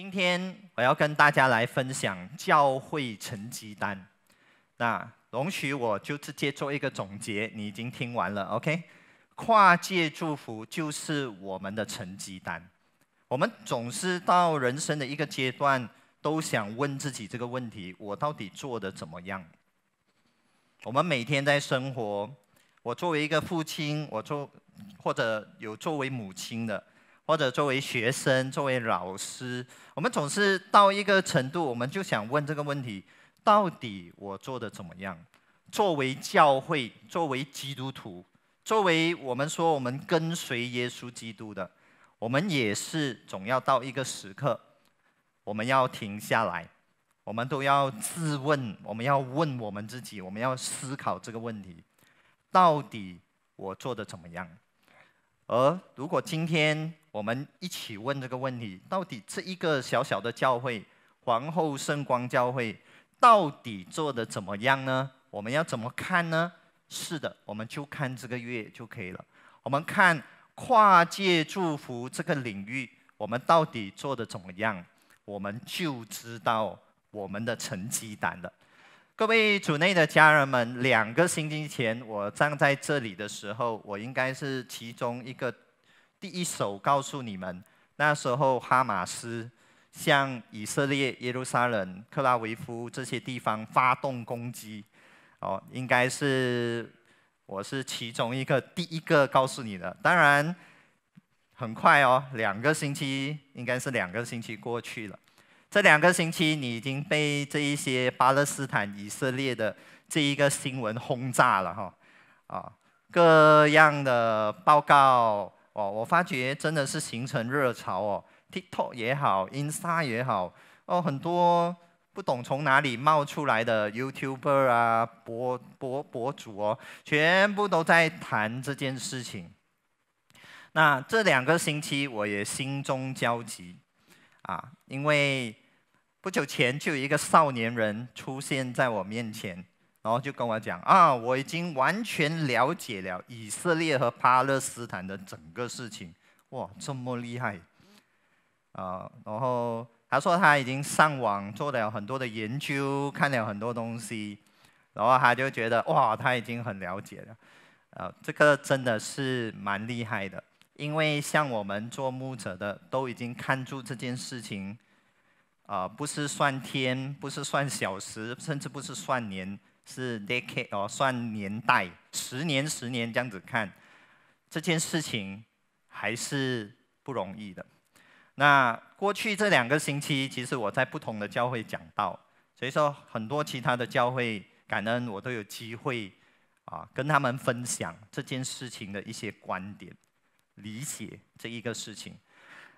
今天我要跟大家来分享教会成绩单。那容许我就直接做一个总结，你已经听完了，OK？跨界祝福就是我们的成绩单。我们总是到人生的一个阶段，都想问自己这个问题：我到底做的怎么样？我们每天在生活，我作为一个父亲，我做或者有作为母亲的。或者作为学生，作为老师，我们总是到一个程度，我们就想问这个问题：到底我做的怎么样？作为教会，作为基督徒，作为我们说我们跟随耶稣基督的，我们也是总要到一个时刻，我们要停下来，我们都要自问，我们要问我们自己，我们要思考这个问题：到底我做的怎么样？而如果今天我们一起问这个问题，到底这一个小小的教会皇后圣光教会到底做的怎么样呢？我们要怎么看呢？是的，我们就看这个月就可以了。我们看跨界祝福这个领域，我们到底做的怎么样，我们就知道我们的成绩单了。各位组内的家人们，两个星期前我站在这里的时候，我应该是其中一个第一手告诉你们，那时候哈马斯向以色列、耶路撒冷、克拉维夫这些地方发动攻击，哦，应该是我是其中一个第一个告诉你的。当然，很快哦，两个星期应该是两个星期过去了。这两个星期，你已经被这一些巴勒斯坦、以色列的这一个新闻轰炸了哈，啊，各样的报告哦，我发觉真的是形成热潮哦，TikTok 也好，Insa 也好，哦，很多不懂从哪里冒出来的 YouTuber 啊，博博博主哦，全部都在谈这件事情。那这两个星期，我也心中焦急。啊，因为不久前就有一个少年人出现在我面前，然后就跟我讲啊，我已经完全了解了以色列和巴勒斯坦的整个事情，哇，这么厉害啊！然后他说他已经上网做了很多的研究，看了很多东西，然后他就觉得哇，他已经很了解了，这个真的是蛮厉害的。因为像我们做牧者的，都已经看住这件事情，啊，不是算天，不是算小时，甚至不是算年，是 decade 哦，算年代，十年、十年这样子看，这件事情还是不容易的。那过去这两个星期，其实我在不同的教会讲到，所以说很多其他的教会感恩我都有机会啊，跟他们分享这件事情的一些观点。理解这一个事情，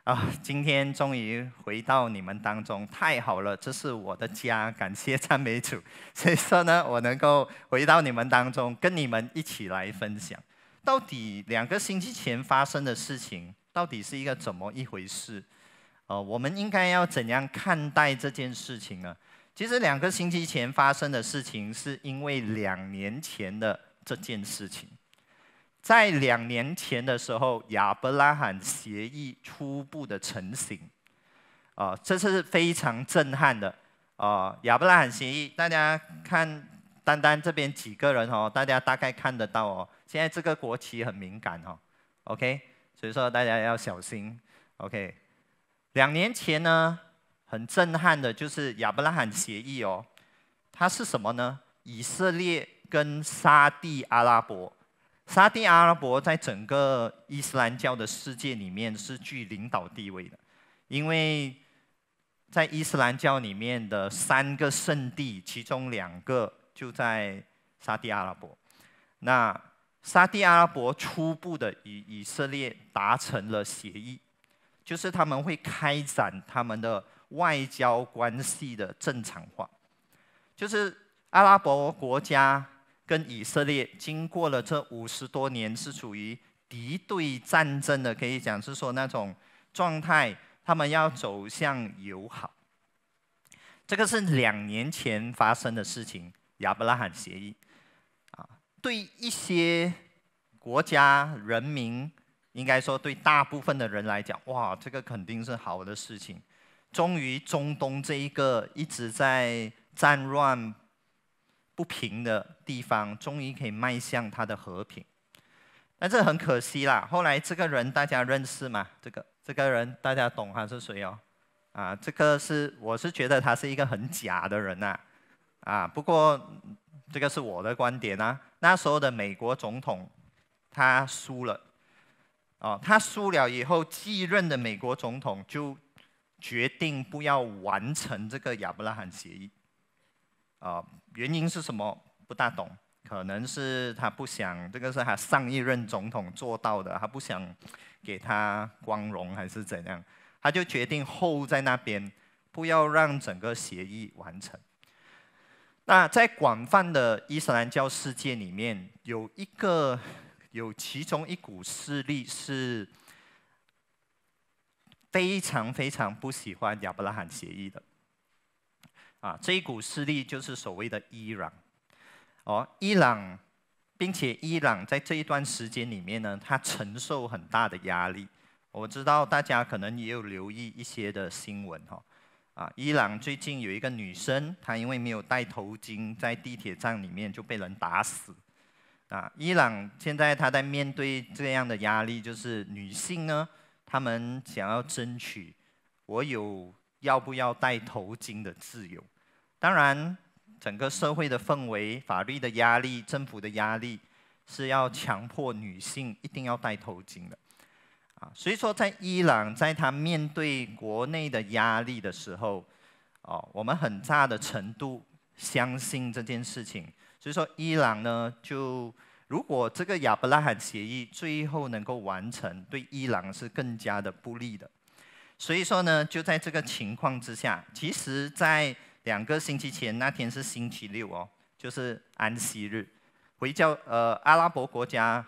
啊，今天终于回到你们当中，太好了，这是我的家，感谢赞美主。所以说呢，我能够回到你们当中，跟你们一起来分享，到底两个星期前发生的事情，到底是一个怎么一回事？呃，我们应该要怎样看待这件事情呢？其实两个星期前发生的事情，是因为两年前的这件事情。在两年前的时候，亚伯拉罕协议初步的成型，啊，这是非常震撼的，啊，亚伯拉罕协议，大家看，单单这边几个人哦，大家大概看得到哦。现在这个国旗很敏感哦，OK，所以说大家要小心，OK。两年前呢，很震撼的就是亚伯拉罕协议哦，它是什么呢？以色列跟沙地阿拉伯。沙特阿拉伯在整个伊斯兰教的世界里面是具领导地位的，因为在伊斯兰教里面的三个圣地，其中两个就在沙特阿拉伯。那沙特阿拉伯初步的与以色列达成了协议，就是他们会开展他们的外交关系的正常化，就是阿拉伯国家。跟以色列经过了这五十多年是处于敌对战争的，可以讲是说那种状态，他们要走向友好。这个是两年前发生的事情——亚伯拉罕协议。啊，对一些国家人民，应该说对大部分的人来讲，哇，这个肯定是好的事情。终于，中东这一个一直在战乱。不平的地方终于可以迈向他的和平，但这很可惜啦。后来这个人大家认识吗？这个这个人大家懂他是谁哦？啊，这个是我是觉得他是一个很假的人呐。啊，不过这个是我的观点啊。那时候的美国总统他输了，哦，他输了以后继任的美国总统就决定不要完成这个亚伯拉罕协议，啊。原因是什么？不大懂，可能是他不想，这个是他上一任总统做到的，他不想给他光荣还是怎样，他就决定后在那边，不要让整个协议完成。那在广泛的伊斯兰教世界里面，有一个有其中一股势力是非常非常不喜欢亚伯拉罕协议的。啊，这一股势力就是所谓的伊朗，哦，伊朗，并且伊朗在这一段时间里面呢，它承受很大的压力。我知道大家可能也有留意一些的新闻哈，啊，伊朗最近有一个女生，她因为没有戴头巾，在地铁站里面就被人打死。啊，伊朗现在她在面对这样的压力，就是女性呢，她们想要争取我有要不要戴头巾的自由。当然，整个社会的氛围、法律的压力、政府的压力，是要强迫女性一定要戴头巾的啊。所以说，在伊朗在他面对国内的压力的时候，哦，我们很大的程度相信这件事情。所以说，伊朗呢，就如果这个亚伯拉罕协议最后能够完成，对伊朗是更加的不利的。所以说呢，就在这个情况之下，其实在。两个星期前那天是星期六哦，就是安息日。回教呃，阿拉伯国家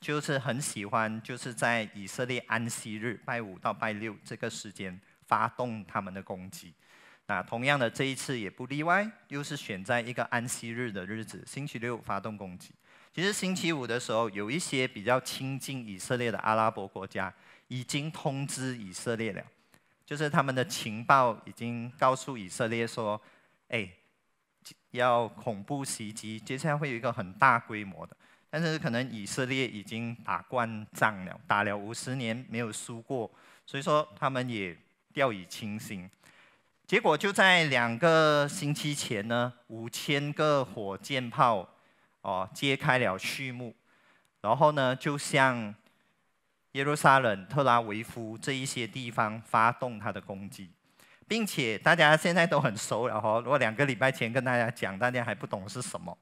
就是很喜欢，就是在以色列安息日拜五到拜六这个时间发动他们的攻击。那同样的，这一次也不例外，又是选在一个安息日的日子，星期六发动攻击。其实星期五的时候，有一些比较亲近以色列的阿拉伯国家已经通知以色列了。就是他们的情报已经告诉以色列说：“哎，要恐怖袭击，接下来会有一个很大规模的。”但是可能以色列已经打惯仗了，打了五十年没有输过，所以说他们也掉以轻心。结果就在两个星期前呢，五千个火箭炮哦揭开了序幕，然后呢，就像。耶路撒冷、特拉维夫这一些地方发动他的攻击，并且大家现在都很熟了哈。如果两个礼拜前跟大家讲，大家还不懂是什么，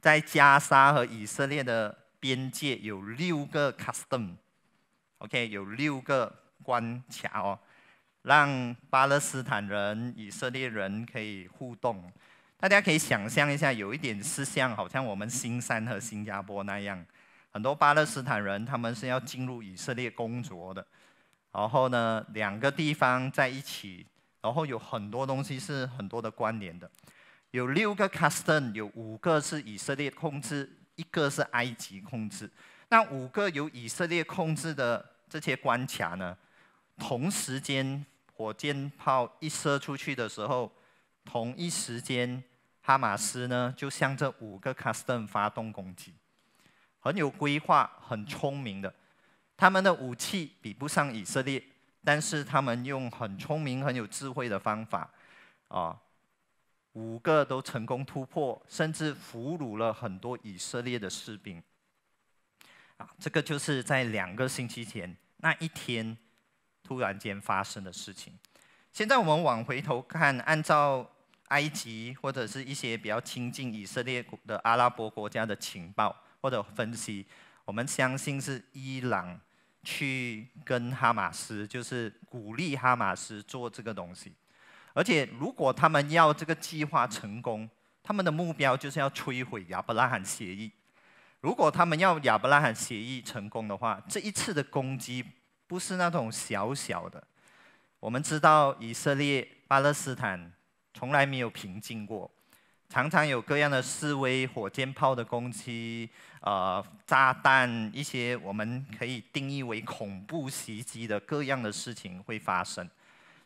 在加沙和以色列的边界有六个 custom，OK，有六个关卡，哦，让巴勒斯坦人、以色列人可以互动。大家可以想象一下，有一点是像好像我们新山和新加坡那样。很多巴勒斯坦人，他们是要进入以色列工作的，然后呢，两个地方在一起，然后有很多东西是很多的关联的。有六个卡斯特，有五个是以色列控制，一个是埃及控制。那五个由以色列控制的这些关卡呢，同时间火箭炮一射出去的时候，同一时间哈马斯呢就向这五个卡斯特发动攻击。很有规划、很聪明的，他们的武器比不上以色列，但是他们用很聪明、很有智慧的方法，啊，五个都成功突破，甚至俘虏了很多以色列的士兵。啊，这个就是在两个星期前那一天突然间发生的事情。现在我们往回头看，按照埃及或者是一些比较亲近以色列的阿拉伯国家的情报。或者分析，我们相信是伊朗去跟哈马斯，就是鼓励哈马斯做这个东西。而且，如果他们要这个计划成功，他们的目标就是要摧毁亚伯拉罕协议。如果他们要亚伯拉罕协议成功的话，这一次的攻击不是那种小小的。我们知道以色列巴勒斯坦从来没有平静过。常常有各样的示威、火箭炮的攻击，呃，炸弹一些我们可以定义为恐怖袭击的各样的事情会发生，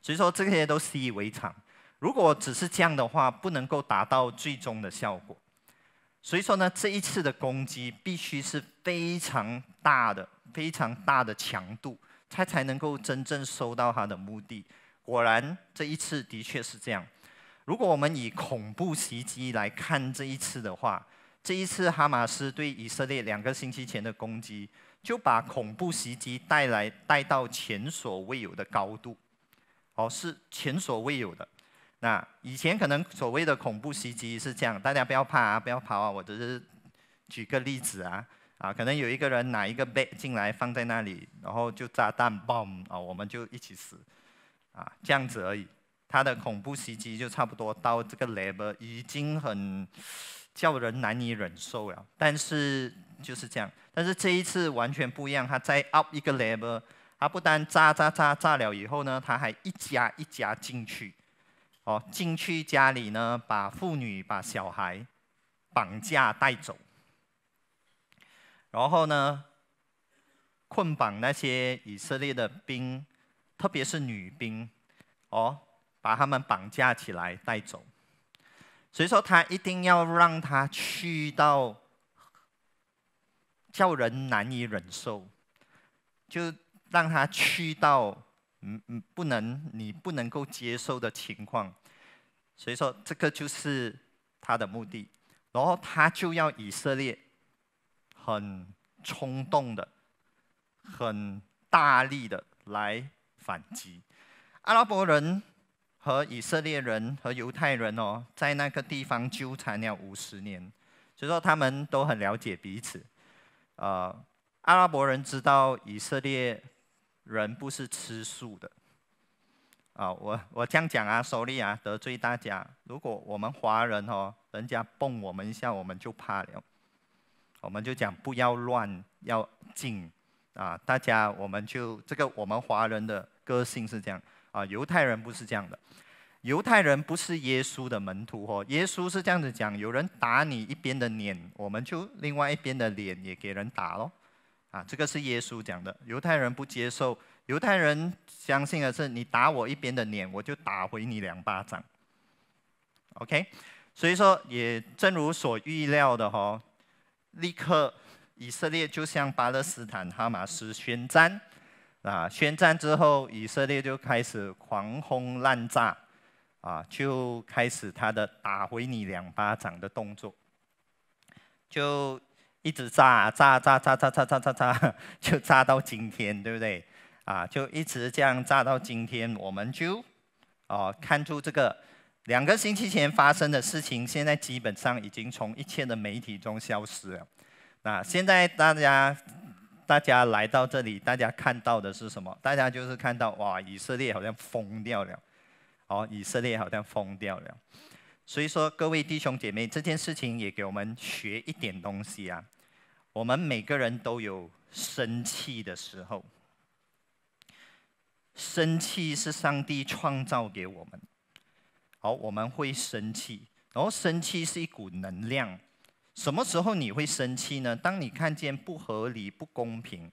所以说这些都习以为常。如果只是这样的话，不能够达到最终的效果。所以说呢，这一次的攻击必须是非常大的、非常大的强度，它才能够真正收到它的目的。果然，这一次的确是这样。如果我们以恐怖袭击来看这一次的话，这一次哈马斯对以色列两个星期前的攻击，就把恐怖袭击带来带到前所未有的高度，哦，是前所未有的。那以前可能所谓的恐怖袭击是这样，大家不要怕啊，不要跑啊，我只是举个例子啊，啊，可能有一个人拿一个被进来放在那里，然后就炸弹 b o 啊，我们就一起死，啊，这样子而已。他的恐怖袭击就差不多到这个 level 已经很叫人难以忍受了。但是就是这样，但是这一次完全不一样。他再 up 一个 level，他不单炸炸炸炸了以后呢，他还一家一家进去，哦，进去家里呢，把妇女、把小孩绑架带走，然后呢，捆绑那些以色列的兵，特别是女兵，哦。把他们绑架起来带走，所以说他一定要让他去到叫人难以忍受，就让他去到嗯嗯不能你不能够接受的情况，所以说这个就是他的目的，然后他就要以色列很冲动的、很大力的来反击阿拉伯人。和以色列人和犹太人哦，在那个地方纠缠了五十年，所以说他们都很了解彼此。啊，阿拉伯人知道以色列人不是吃素的。啊，我我这样讲啊，收利啊，得罪大家。如果我们华人哦，人家蹦我们一下，我们就怕了，我们就讲不要乱，要静。啊，大家我们就这个我们华人的个性是这样。啊，犹太人不是这样的，犹太人不是耶稣的门徒哦。耶稣是这样子讲：有人打你一边的脸，我们就另外一边的脸也给人打喽。啊，这个是耶稣讲的。犹太人不接受，犹太人相信的是：你打我一边的脸，我就打回你两巴掌。OK，所以说也正如所预料的哦，立刻以色列就向巴勒斯坦哈马斯宣战。啊，宣战之后，以色列就开始狂轰滥炸，啊，就开始他的打回你两巴掌的动作，就一直炸炸炸炸炸炸炸炸，炸，就炸到今天，对不对？啊，就一直这样炸到今天，我们就啊看出这个两个星期前发生的事情，现在基本上已经从一切的媒体中消失了。那现在大家。大家来到这里，大家看到的是什么？大家就是看到哇，以色列好像疯掉了，哦，以色列好像疯掉了。所以说，各位弟兄姐妹，这件事情也给我们学一点东西啊。我们每个人都有生气的时候，生气是上帝创造给我们，好，我们会生气，然后生气是一股能量。什么时候你会生气呢？当你看见不合理、不公平，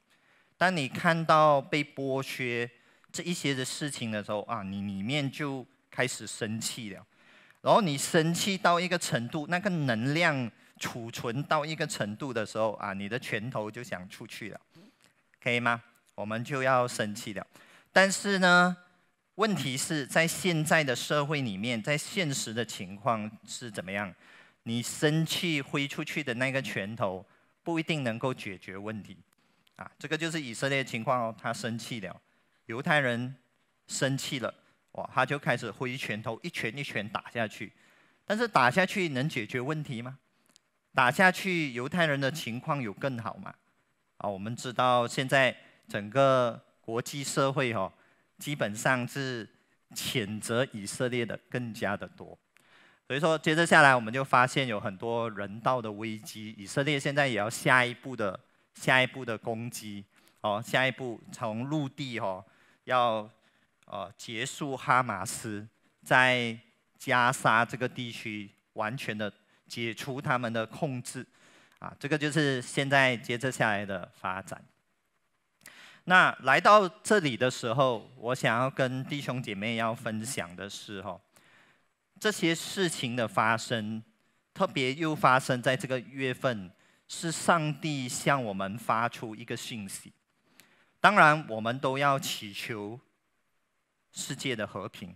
当你看到被剥削这一些的事情的时候啊，你里面就开始生气了。然后你生气到一个程度，那个能量储存到一个程度的时候啊，你的拳头就想出去了，可以吗？我们就要生气了。但是呢，问题是在现在的社会里面，在现实的情况是怎么样？你生气挥出去的那个拳头不一定能够解决问题，啊，这个就是以色列情况哦，他生气了，犹太人生气了，哇，他就开始挥拳头，一拳一拳打下去，但是打下去能解决问题吗？打下去犹太人的情况有更好吗？啊，我们知道现在整个国际社会哦，基本上是谴责以色列的更加的多。所以说，接着下来我们就发现有很多人道的危机。以色列现在也要下一步的、下一步的攻击，哦，下一步从陆地哦要呃结束哈马斯在加沙这个地区完全的解除他们的控制，啊，这个就是现在接着下来的发展。那来到这里的时候，我想要跟弟兄姐妹要分享的是哦。这些事情的发生，特别又发生在这个月份，是上帝向我们发出一个信息。当然，我们都要祈求世界的和平，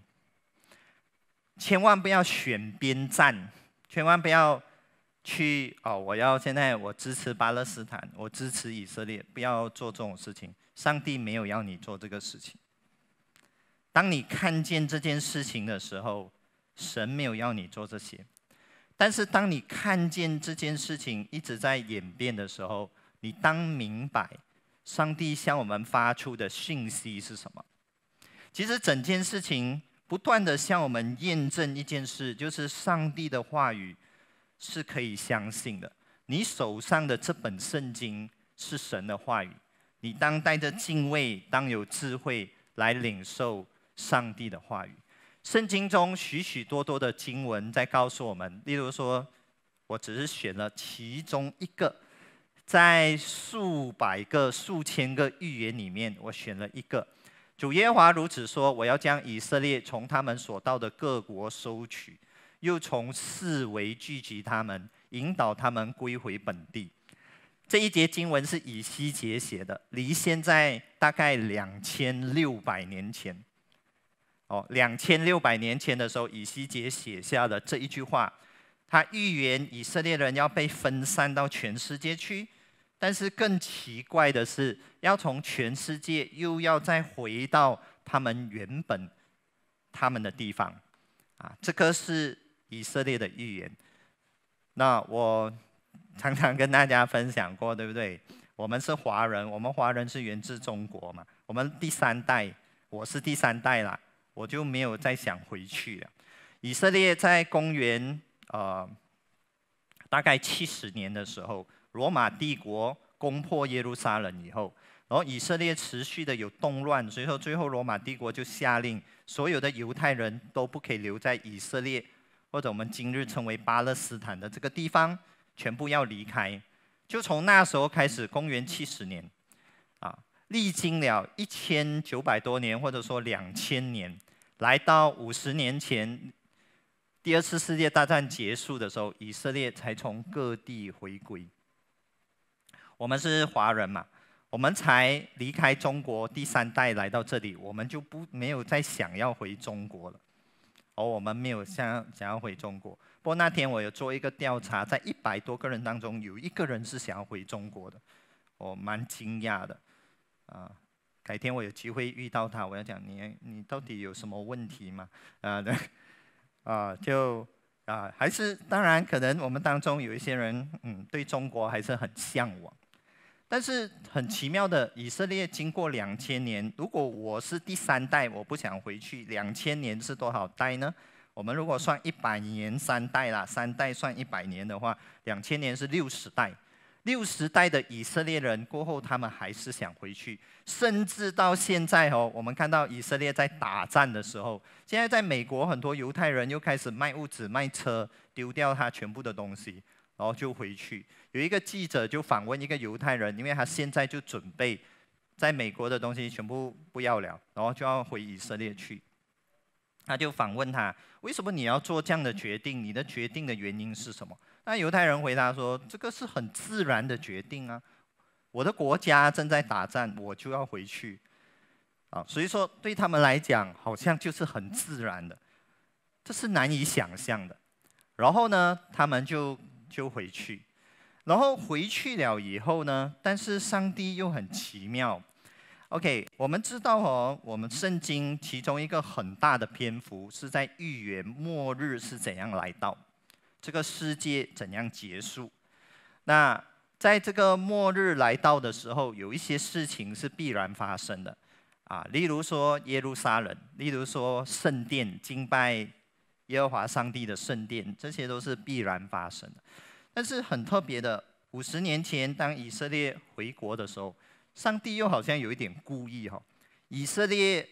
千万不要选边站，千万不要去哦！我要现在我支持巴勒斯坦，我支持以色列，不要做这种事情。上帝没有要你做这个事情。当你看见这件事情的时候，神没有要你做这些，但是当你看见这件事情一直在演变的时候，你当明白，上帝向我们发出的讯息是什么。其实整件事情不断的向我们验证一件事，就是上帝的话语是可以相信的。你手上的这本圣经是神的话语，你当带着敬畏，当有智慧来领受上帝的话语。圣经中许许多多的经文在告诉我们，例如说，我只是选了其中一个，在数百个、数千个预言里面，我选了一个。主耶华如此说：“我要将以色列从他们所到的各国收取，又从四围聚集他们，引导他们归回本地。”这一节经文是以西结写的，离现在大概两千六百年前。两千六百年前的时候，以西结写下了这一句话，他预言以色列人要被分散到全世界去，但是更奇怪的是，要从全世界又要再回到他们原本他们的地方，啊，这个是以色列的预言。那我常常跟大家分享过，对不对？我们是华人，我们华人是源自中国嘛？我们第三代，我是第三代啦。我就没有再想回去了。以色列在公元呃大概七十年的时候，罗马帝国攻破耶路撒冷以后，然后以色列持续的有动乱，所以说最后罗马帝国就下令，所有的犹太人都不可以留在以色列，或者我们今日称为巴勒斯坦的这个地方，全部要离开。就从那时候开始，公元七十年。历经了一千九百多年，或者说两千年，来到五十年前，第二次世界大战结束的时候，以色列才从各地回归。我们是华人嘛，我们才离开中国第三代来到这里，我们就不没有再想要回中国了。而我们没有想想要回中国，不过那天我有做一个调查，在一百多个人当中，有一个人是想要回中国的，我蛮惊讶的。啊，改天我有机会遇到他，我要讲你，你到底有什么问题吗？啊，对，啊，就啊，还是当然，可能我们当中有一些人，嗯，对中国还是很向往。但是很奇妙的，以色列经过两千年，如果我是第三代，我不想回去。两千年是多少代呢？我们如果算一百年三代啦，三代算一百年的话，两千年是六十代。六十代的以色列人过后，他们还是想回去，甚至到现在哦，我们看到以色列在打战的时候，现在在美国很多犹太人又开始卖物质、卖车，丢掉他全部的东西，然后就回去。有一个记者就访问一个犹太人，因为他现在就准备在美国的东西全部不要了，然后就要回以色列去。他就访问他，为什么你要做这样的决定？你的决定的原因是什么？那犹太人回答说：“这个是很自然的决定啊，我的国家正在打仗，我就要回去啊。”所以说，对他们来讲，好像就是很自然的，这是难以想象的。然后呢，他们就就回去，然后回去了以后呢，但是上帝又很奇妙。OK，我们知道哦，我们圣经其中一个很大的篇幅是在预言末日是怎样来到。这个世界怎样结束？那在这个末日来到的时候，有一些事情是必然发生的，啊，例如说耶路撒冷，例如说圣殿敬拜耶和华上帝的圣殿，这些都是必然发生的。但是很特别的，五十年前当以色列回国的时候，上帝又好像有一点故意哈，以色列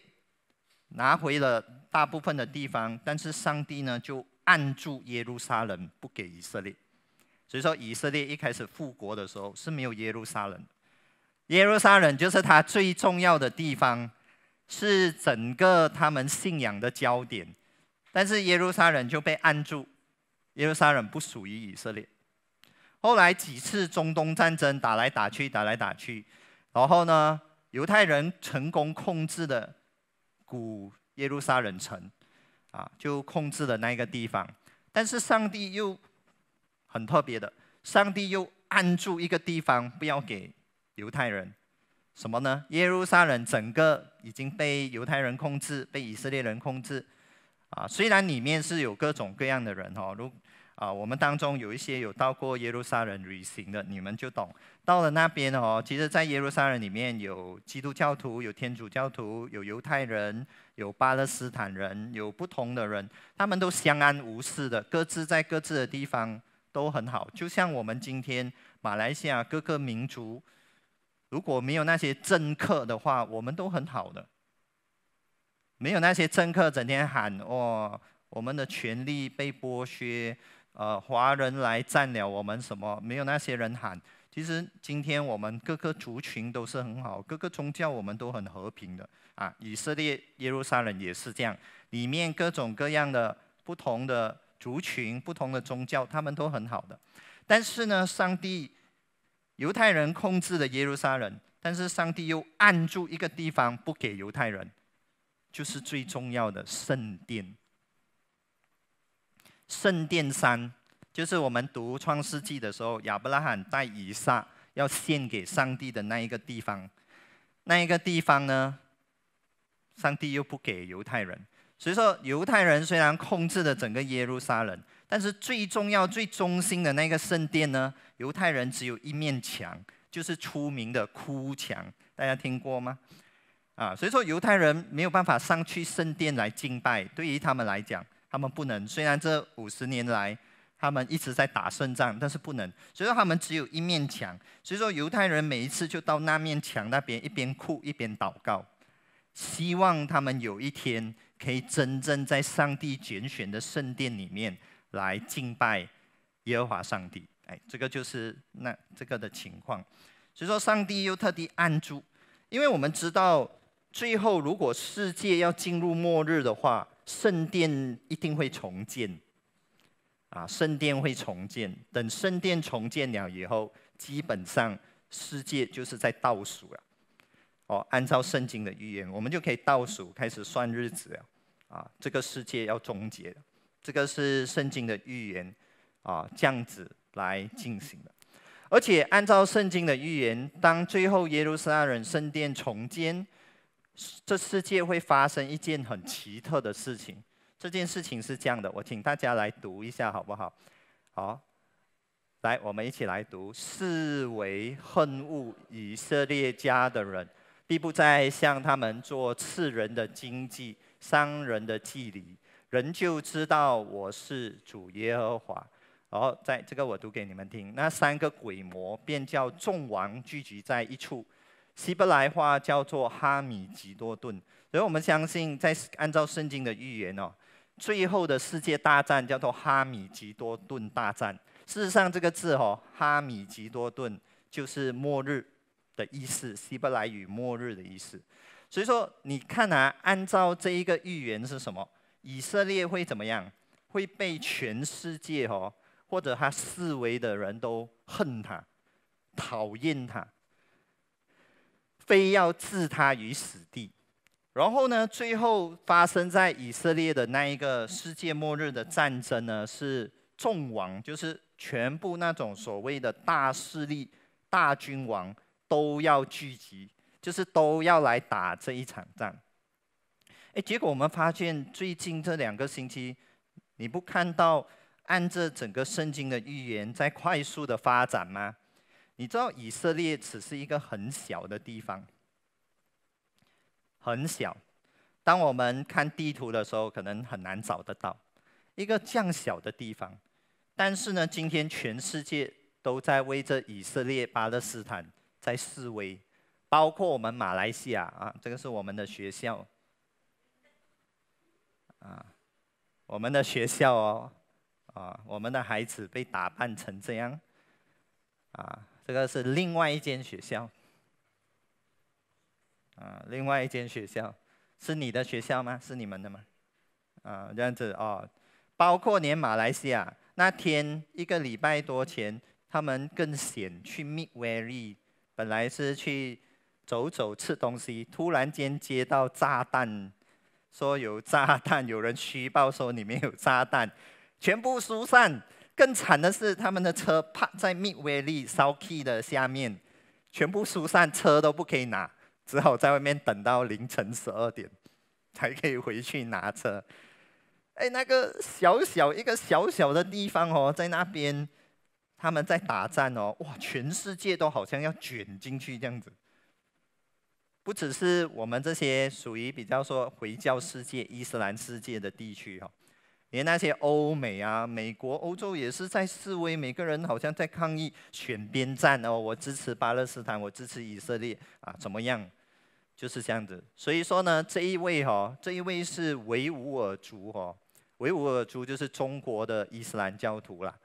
拿回了大部分的地方，但是上帝呢就。按住耶路撒冷不给以色列，所以说以色列一开始复国的时候是没有耶路撒冷，耶路撒冷就是他最重要的地方，是整个他们信仰的焦点，但是耶路撒冷就被按住，耶路撒冷不属于以色列，后来几次中东战争打来打去打来打去，然后呢，犹太人成功控制了古耶路撒冷城。啊，就控制了那一个地方，但是上帝又很特别的，上帝又按住一个地方，不要给犹太人什么呢？耶路撒冷整个已经被犹太人控制，被以色列人控制，啊，虽然里面是有各种各样的人哦，如。啊，我们当中有一些有到过耶路撒冷旅行的，你们就懂。到了那边哦，其实，在耶路撒冷里面有基督教徒、有天主教徒、有犹太人、有巴勒斯坦人，有不同的人，他们都相安无事的，各自在各自的地方都很好。就像我们今天马来西亚各个民族，如果没有那些政客的话，我们都很好的。没有那些政客整天喊哦，我们的权利被剥削。呃，华人来占了我们什么？没有那些人喊。其实今天我们各个族群都是很好，各个宗教我们都很和平的啊。以色列耶路撒冷也是这样，里面各种各样的不同的族群、不同的宗教，他们都很好的。但是呢，上帝犹太人控制了耶路撒冷，但是上帝又按住一个地方不给犹太人，就是最重要的圣殿。圣殿山，就是我们读创世纪的时候，亚伯拉罕带以撒要献给上帝的那一个地方。那一个地方呢，上帝又不给犹太人，所以说犹太人虽然控制了整个耶路撒冷，但是最重要、最中心的那个圣殿呢，犹太人只有一面墙，就是出名的哭墙，大家听过吗？啊，所以说犹太人没有办法上去圣殿来敬拜，对于他们来讲。他们不能，虽然这五十年来他们一直在打胜仗，但是不能。所以说他们只有一面墙。所以说犹太人每一次就到那面墙那边，一边哭一边祷告，希望他们有一天可以真正在上帝拣选的圣殿里面来敬拜耶和华上帝。哎，这个就是那这个的情况。所以说上帝又特地按住，因为我们知道最后如果世界要进入末日的话。圣殿一定会重建，啊，圣殿会重建。等圣殿重建了以后，基本上世界就是在倒数了。哦，按照圣经的预言，我们就可以倒数开始算日子了。啊，这个世界要终结了。这个是圣经的预言，啊，这样子来进行的。而且按照圣经的预言，当最后耶路撒冷圣殿重建。这世界会发生一件很奇特的事情，这件事情是这样的，我请大家来读一下好不好？好，来，我们一起来读。视为恨恶以色列家的人，必不再向他们做次人的经济、商人的祭礼，人就知道我是主耶和华。然后，在这个我读给你们听。那三个鬼魔便叫众王聚集在一处。希伯来话叫做哈米吉多顿，所以我们相信，在按照圣经的预言哦，最后的世界大战叫做哈米吉多顿大战。事实上，这个字哦，哈米吉多顿就是末日的意思，希伯来语末日的意思。所以说，你看啊，按照这一个预言是什么？以色列会怎么样？会被全世界哦，或者他四围的人都恨他，讨厌他。非要置他于死地，然后呢？最后发生在以色列的那一个世界末日的战争呢？是众王，就是全部那种所谓的大势力、大君王都要聚集，就是都要来打这一场战。哎，结果我们发现最近这两个星期，你不看到按这整个圣经的预言在快速的发展吗？你知道以色列只是一个很小的地方，很小。当我们看地图的时候，可能很难找得到一个这样小的地方。但是呢，今天全世界都在为这以色列巴勒斯坦在示威，包括我们马来西亚啊，这个是我们的学校啊，我们的学校哦，啊，我们的孩子被打扮成这样，啊。这个是另外一间学校，啊，另外一间学校是你的学校吗？是你们的吗？啊，这样子哦，包括连马来西亚那天一个礼拜多前，他们更险去 m e e t w a y 本来是去走走吃东西，突然间接到炸弹，说有炸弹，有人虚报说里面有炸弹，全部疏散。更惨的是，他们的车趴在密维利 e y 的下面，全部疏散，车都不可以拿，只好在外面等到凌晨十二点，才可以回去拿车。哎，那个小小一个小小的地方哦，在那边他们在打战哦，哇，全世界都好像要卷进去这样子，不只是我们这些属于比较说回教世界、伊斯兰世界的地区哦，连那些欧美啊，美国、欧洲也是在示威，每个人好像在抗议选边站哦。我支持巴勒斯坦，我支持以色列啊，怎么样？就是这样子。所以说呢，这一位哈，这一位是维吾尔族哦，维吾尔族就是中国的伊斯兰教徒啦。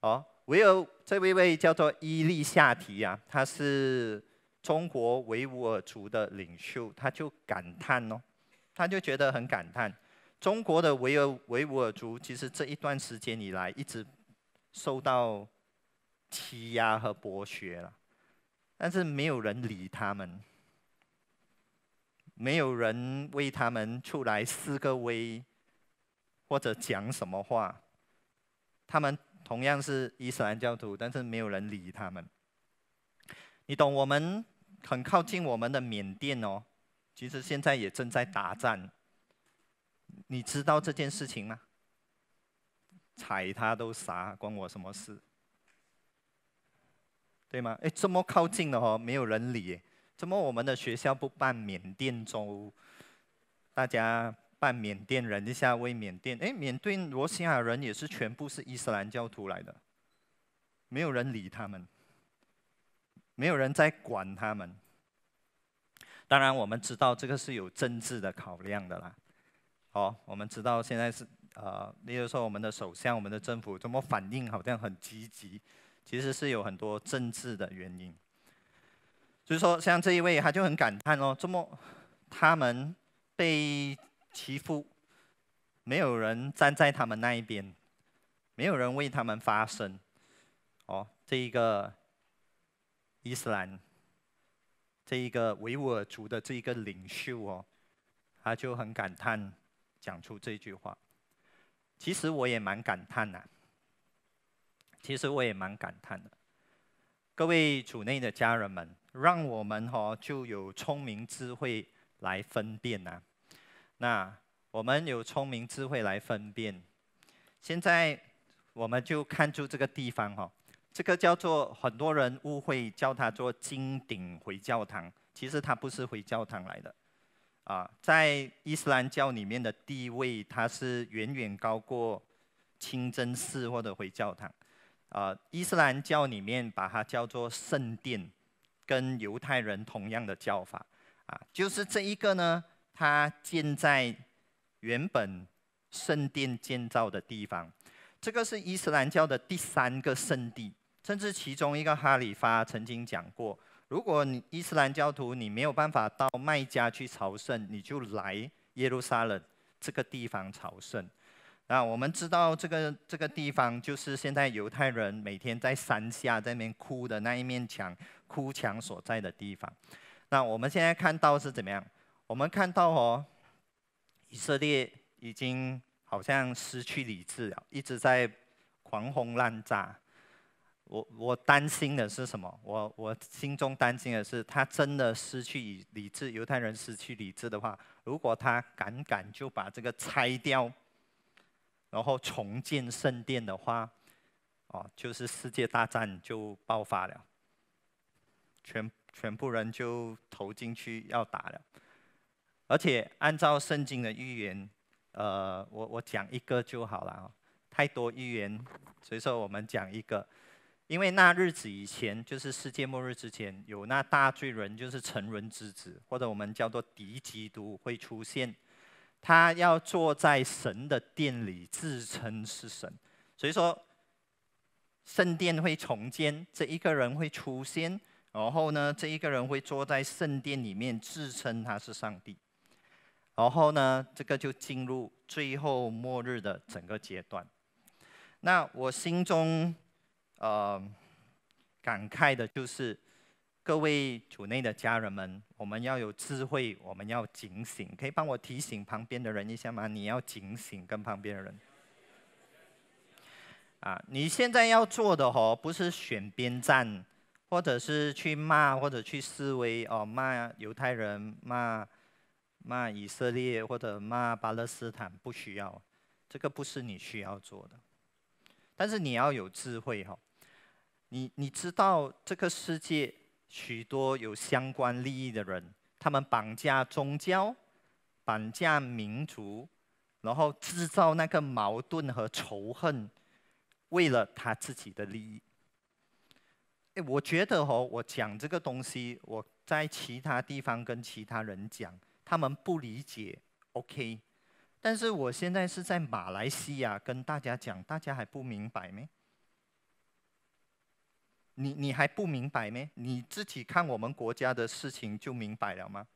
哦，维吾这位位叫做伊利夏提啊，他是中国维吾尔族的领袖，他就感叹哦，他就觉得很感叹。中国的维吾维吾尔族其实这一段时间以来一直受到欺压和剥削了，但是没有人理他们，没有人为他们出来施个威，或者讲什么话。他们同样是伊斯兰教徒，但是没有人理他们。你懂，我们很靠近我们的缅甸哦，其实现在也正在打仗。你知道这件事情吗？踩他都啥关我什么事，对吗？哎，这么靠近了哦，没有人理。怎么我们的学校不办缅甸州？大家办缅甸人一下为缅甸。哎，缅甸罗西亚人也是全部是伊斯兰教徒来的，没有人理他们，没有人在管他们。当然，我们知道这个是有政治的考量的啦。好，我们知道现在是呃，例如说我们的首相、我们的政府怎么反应，好像很积极，其实是有很多政治的原因。所以说，像这一位他就很感叹哦，这么他们被欺负，没有人站在他们那一边，没有人为他们发声。哦，这一个伊斯兰，这一个维吾尔族的这一个领袖哦，他就很感叹。讲出这句话，其实我也蛮感叹呐。其实我也蛮感叹的，各位主内的家人们，让我们哈就有聪明智慧来分辨呐。那我们有聪明智慧来分辨，现在我们就看住这个地方哈，这个叫做很多人误会叫它做金顶回教堂，其实它不是回教堂来的。啊，在伊斯兰教里面的地位，它是远远高过清真寺或者回教堂。啊，伊斯兰教里面把它叫做圣殿，跟犹太人同样的叫法。啊，就是这一个呢，它建在原本圣殿建造的地方。这个是伊斯兰教的第三个圣地，甚至其中一个哈里发曾经讲过。如果你伊斯兰教徒你没有办法到麦加去朝圣，你就来耶路撒冷这个地方朝圣。那我们知道这个这个地方就是现在犹太人每天在山下在那边哭的那一面墙哭墙所在的地方。那我们现在看到是怎么样？我们看到哦，以色列已经好像失去理智了，一直在狂轰滥炸。我我担心的是什么？我我心中担心的是，他真的失去理智。犹太人失去理智的话，如果他敢敢就把这个拆掉，然后重建圣殿的话，哦，就是世界大战就爆发了。全全部人就投进去要打了。而且按照圣经的预言，呃，我我讲一个就好了啊，太多预言，所以说我们讲一个。因为那日子以前，就是世界末日之前，有那大罪人，就是成人之子，或者我们叫做敌基督会出现，他要坐在神的殿里自称是神，所以说圣殿会重建，这一个人会出现，然后呢，这一个人会坐在圣殿里面自称他是上帝，然后呢，这个就进入最后末日的整个阶段，那我心中。呃，感慨的就是，各位组内的家人们，我们要有智慧，我们要警醒。可以帮我提醒旁边的人一下吗？你要警醒跟旁边的人。啊，你现在要做的哦，不是选边站，或者是去骂，或者去示威哦，骂犹太人，骂骂以色列，或者骂巴勒斯坦，不需要，这个不是你需要做的。但是你要有智慧哈。你你知道这个世界许多有相关利益的人，他们绑架宗教，绑架民族，然后制造那个矛盾和仇恨，为了他自己的利益。哎，我觉得哦，我讲这个东西，我在其他地方跟其他人讲，他们不理解，OK。但是我现在是在马来西亚跟大家讲，大家还不明白没？你你还不明白咩？你自己看我们国家的事情就明白了吗？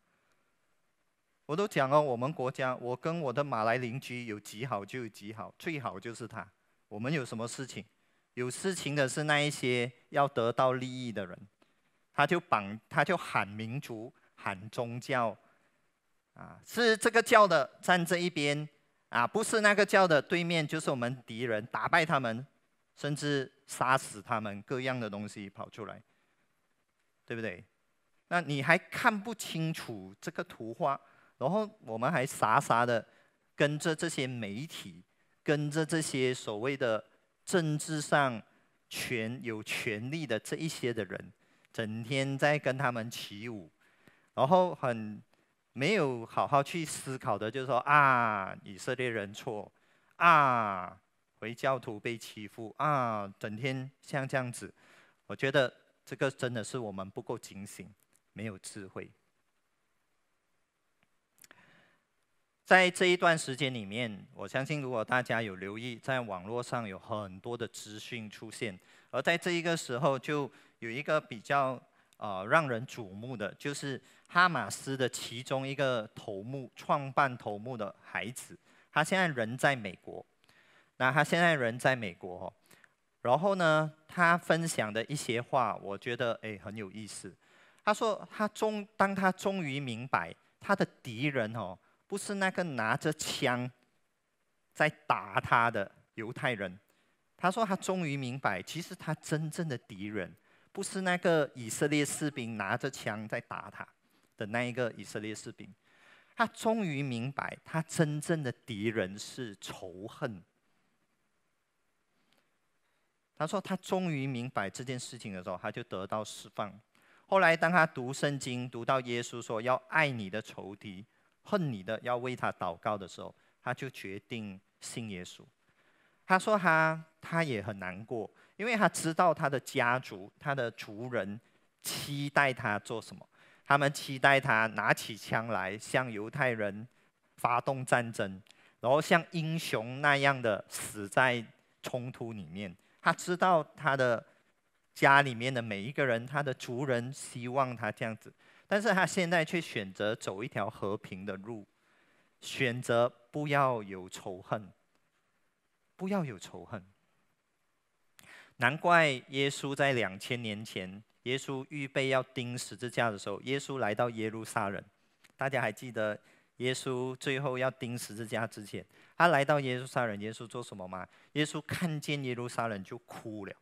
我都讲了，我们国家，我跟我的马来邻居有几好就有几好，最好就是他。我们有什么事情？有事情的是那一些要得到利益的人，他就绑他就喊民族喊宗教啊，是这个教的站这一边啊，不是那个教的对面就是我们敌人，打败他们，甚至。杀死他们，各样的东西跑出来，对不对？那你还看不清楚这个图画，然后我们还傻傻的跟着这些媒体，跟着这些所谓的政治上权有权利的这一些的人，整天在跟他们起舞，然后很没有好好去思考的，就是说啊，以色列人错啊。为教徒被欺负啊，整天像这样子，我觉得这个真的是我们不够警醒，没有智慧。在这一段时间里面，我相信如果大家有留意，在网络上有很多的资讯出现，而在这一个时候，就有一个比较呃让人瞩目的，就是哈马斯的其中一个头目、创办头目的孩子，他现在人在美国。那他现在人在美国，然后呢？他分享的一些话，我觉得哎很有意思。他说他终当他终于明白，他的敌人哦，不是那个拿着枪在打他的犹太人。他说他终于明白，其实他真正的敌人不是那个以色列士兵拿着枪在打他的那一个以色列士兵。他终于明白，他真正的敌人是仇恨。他说：“他终于明白这件事情的时候，他就得到释放。后来，当他读圣经，读到耶稣说要爱你的仇敌，恨你的要为他祷告的时候，他就决定信耶稣。他说他他也很难过，因为他知道他的家族、他的族人期待他做什么。他们期待他拿起枪来向犹太人发动战争，然后像英雄那样的死在冲突里面。”他知道他的家里面的每一个人，他的族人希望他这样子，但是他现在却选择走一条和平的路，选择不要有仇恨，不要有仇恨。难怪耶稣在两千年前，耶稣预备要钉十字架的时候，耶稣来到耶路撒冷，大家还记得？耶稣最后要钉十字架之前，他来到耶路撒冷。耶稣做什么吗？耶稣看见耶路撒冷就哭了。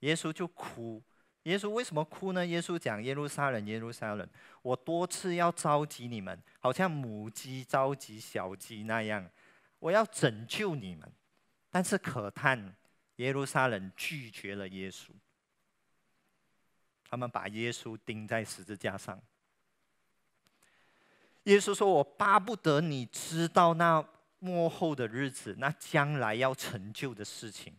耶稣就哭。耶稣为什么哭呢？耶稣讲耶路撒冷，耶路撒冷，我多次要召集你们，好像母鸡召集小鸡那样，我要拯救你们。但是可叹耶路撒冷拒绝了耶稣，他们把耶稣钉在十字架上。耶稣说：“我巴不得你知道那幕后的日子，那将来要成就的事情。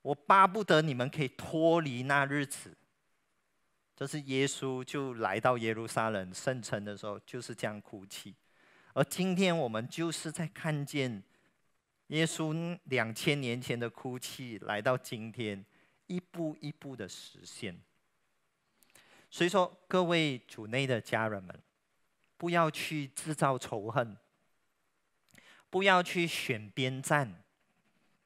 我巴不得你们可以脱离那日子。”这是耶稣就来到耶路撒冷圣城的时候就是这样哭泣。而今天我们就是在看见耶稣两千年前的哭泣来到今天，一步一步的实现。所以说，各位主内的家人们。不要去制造仇恨，不要去选边站，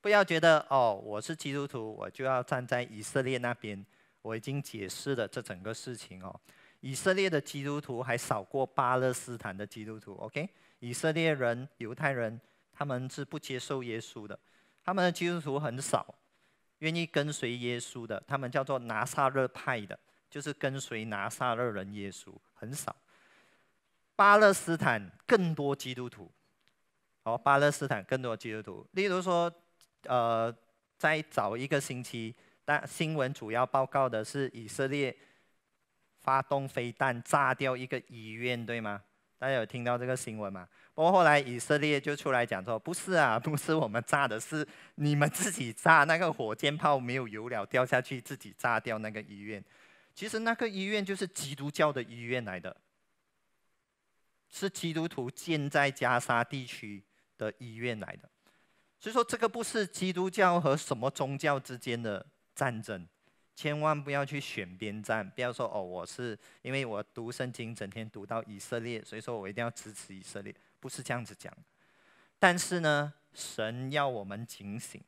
不要觉得哦，我是基督徒，我就要站在以色列那边。我已经解释了这整个事情哦。以色列的基督徒还少过巴勒斯坦的基督徒，OK？以色列人、犹太人他们是不接受耶稣的，他们的基督徒很少，愿意跟随耶稣的，他们叫做拿撒勒派的，就是跟随拿撒勒人耶稣，很少。巴勒斯坦更多基督徒，哦，巴勒斯坦更多基督徒。例如说，呃，在早一个星期，但新闻主要报告的是以色列发动飞弹炸掉一个医院，对吗？大家有听到这个新闻吗？不过后来以色列就出来讲说，不是啊，不是我们炸的，是你们自己炸。那个火箭炮没有油了，掉下去自己炸掉那个医院。其实那个医院就是基督教的医院来的。是基督徒建在加沙地区的医院来的，所以说这个不是基督教和什么宗教之间的战争，千万不要去选边站，不要说哦，我是因为我读圣经，整天读到以色列，所以说我一定要支持以色列，不是这样子讲。但是呢，神要我们警醒，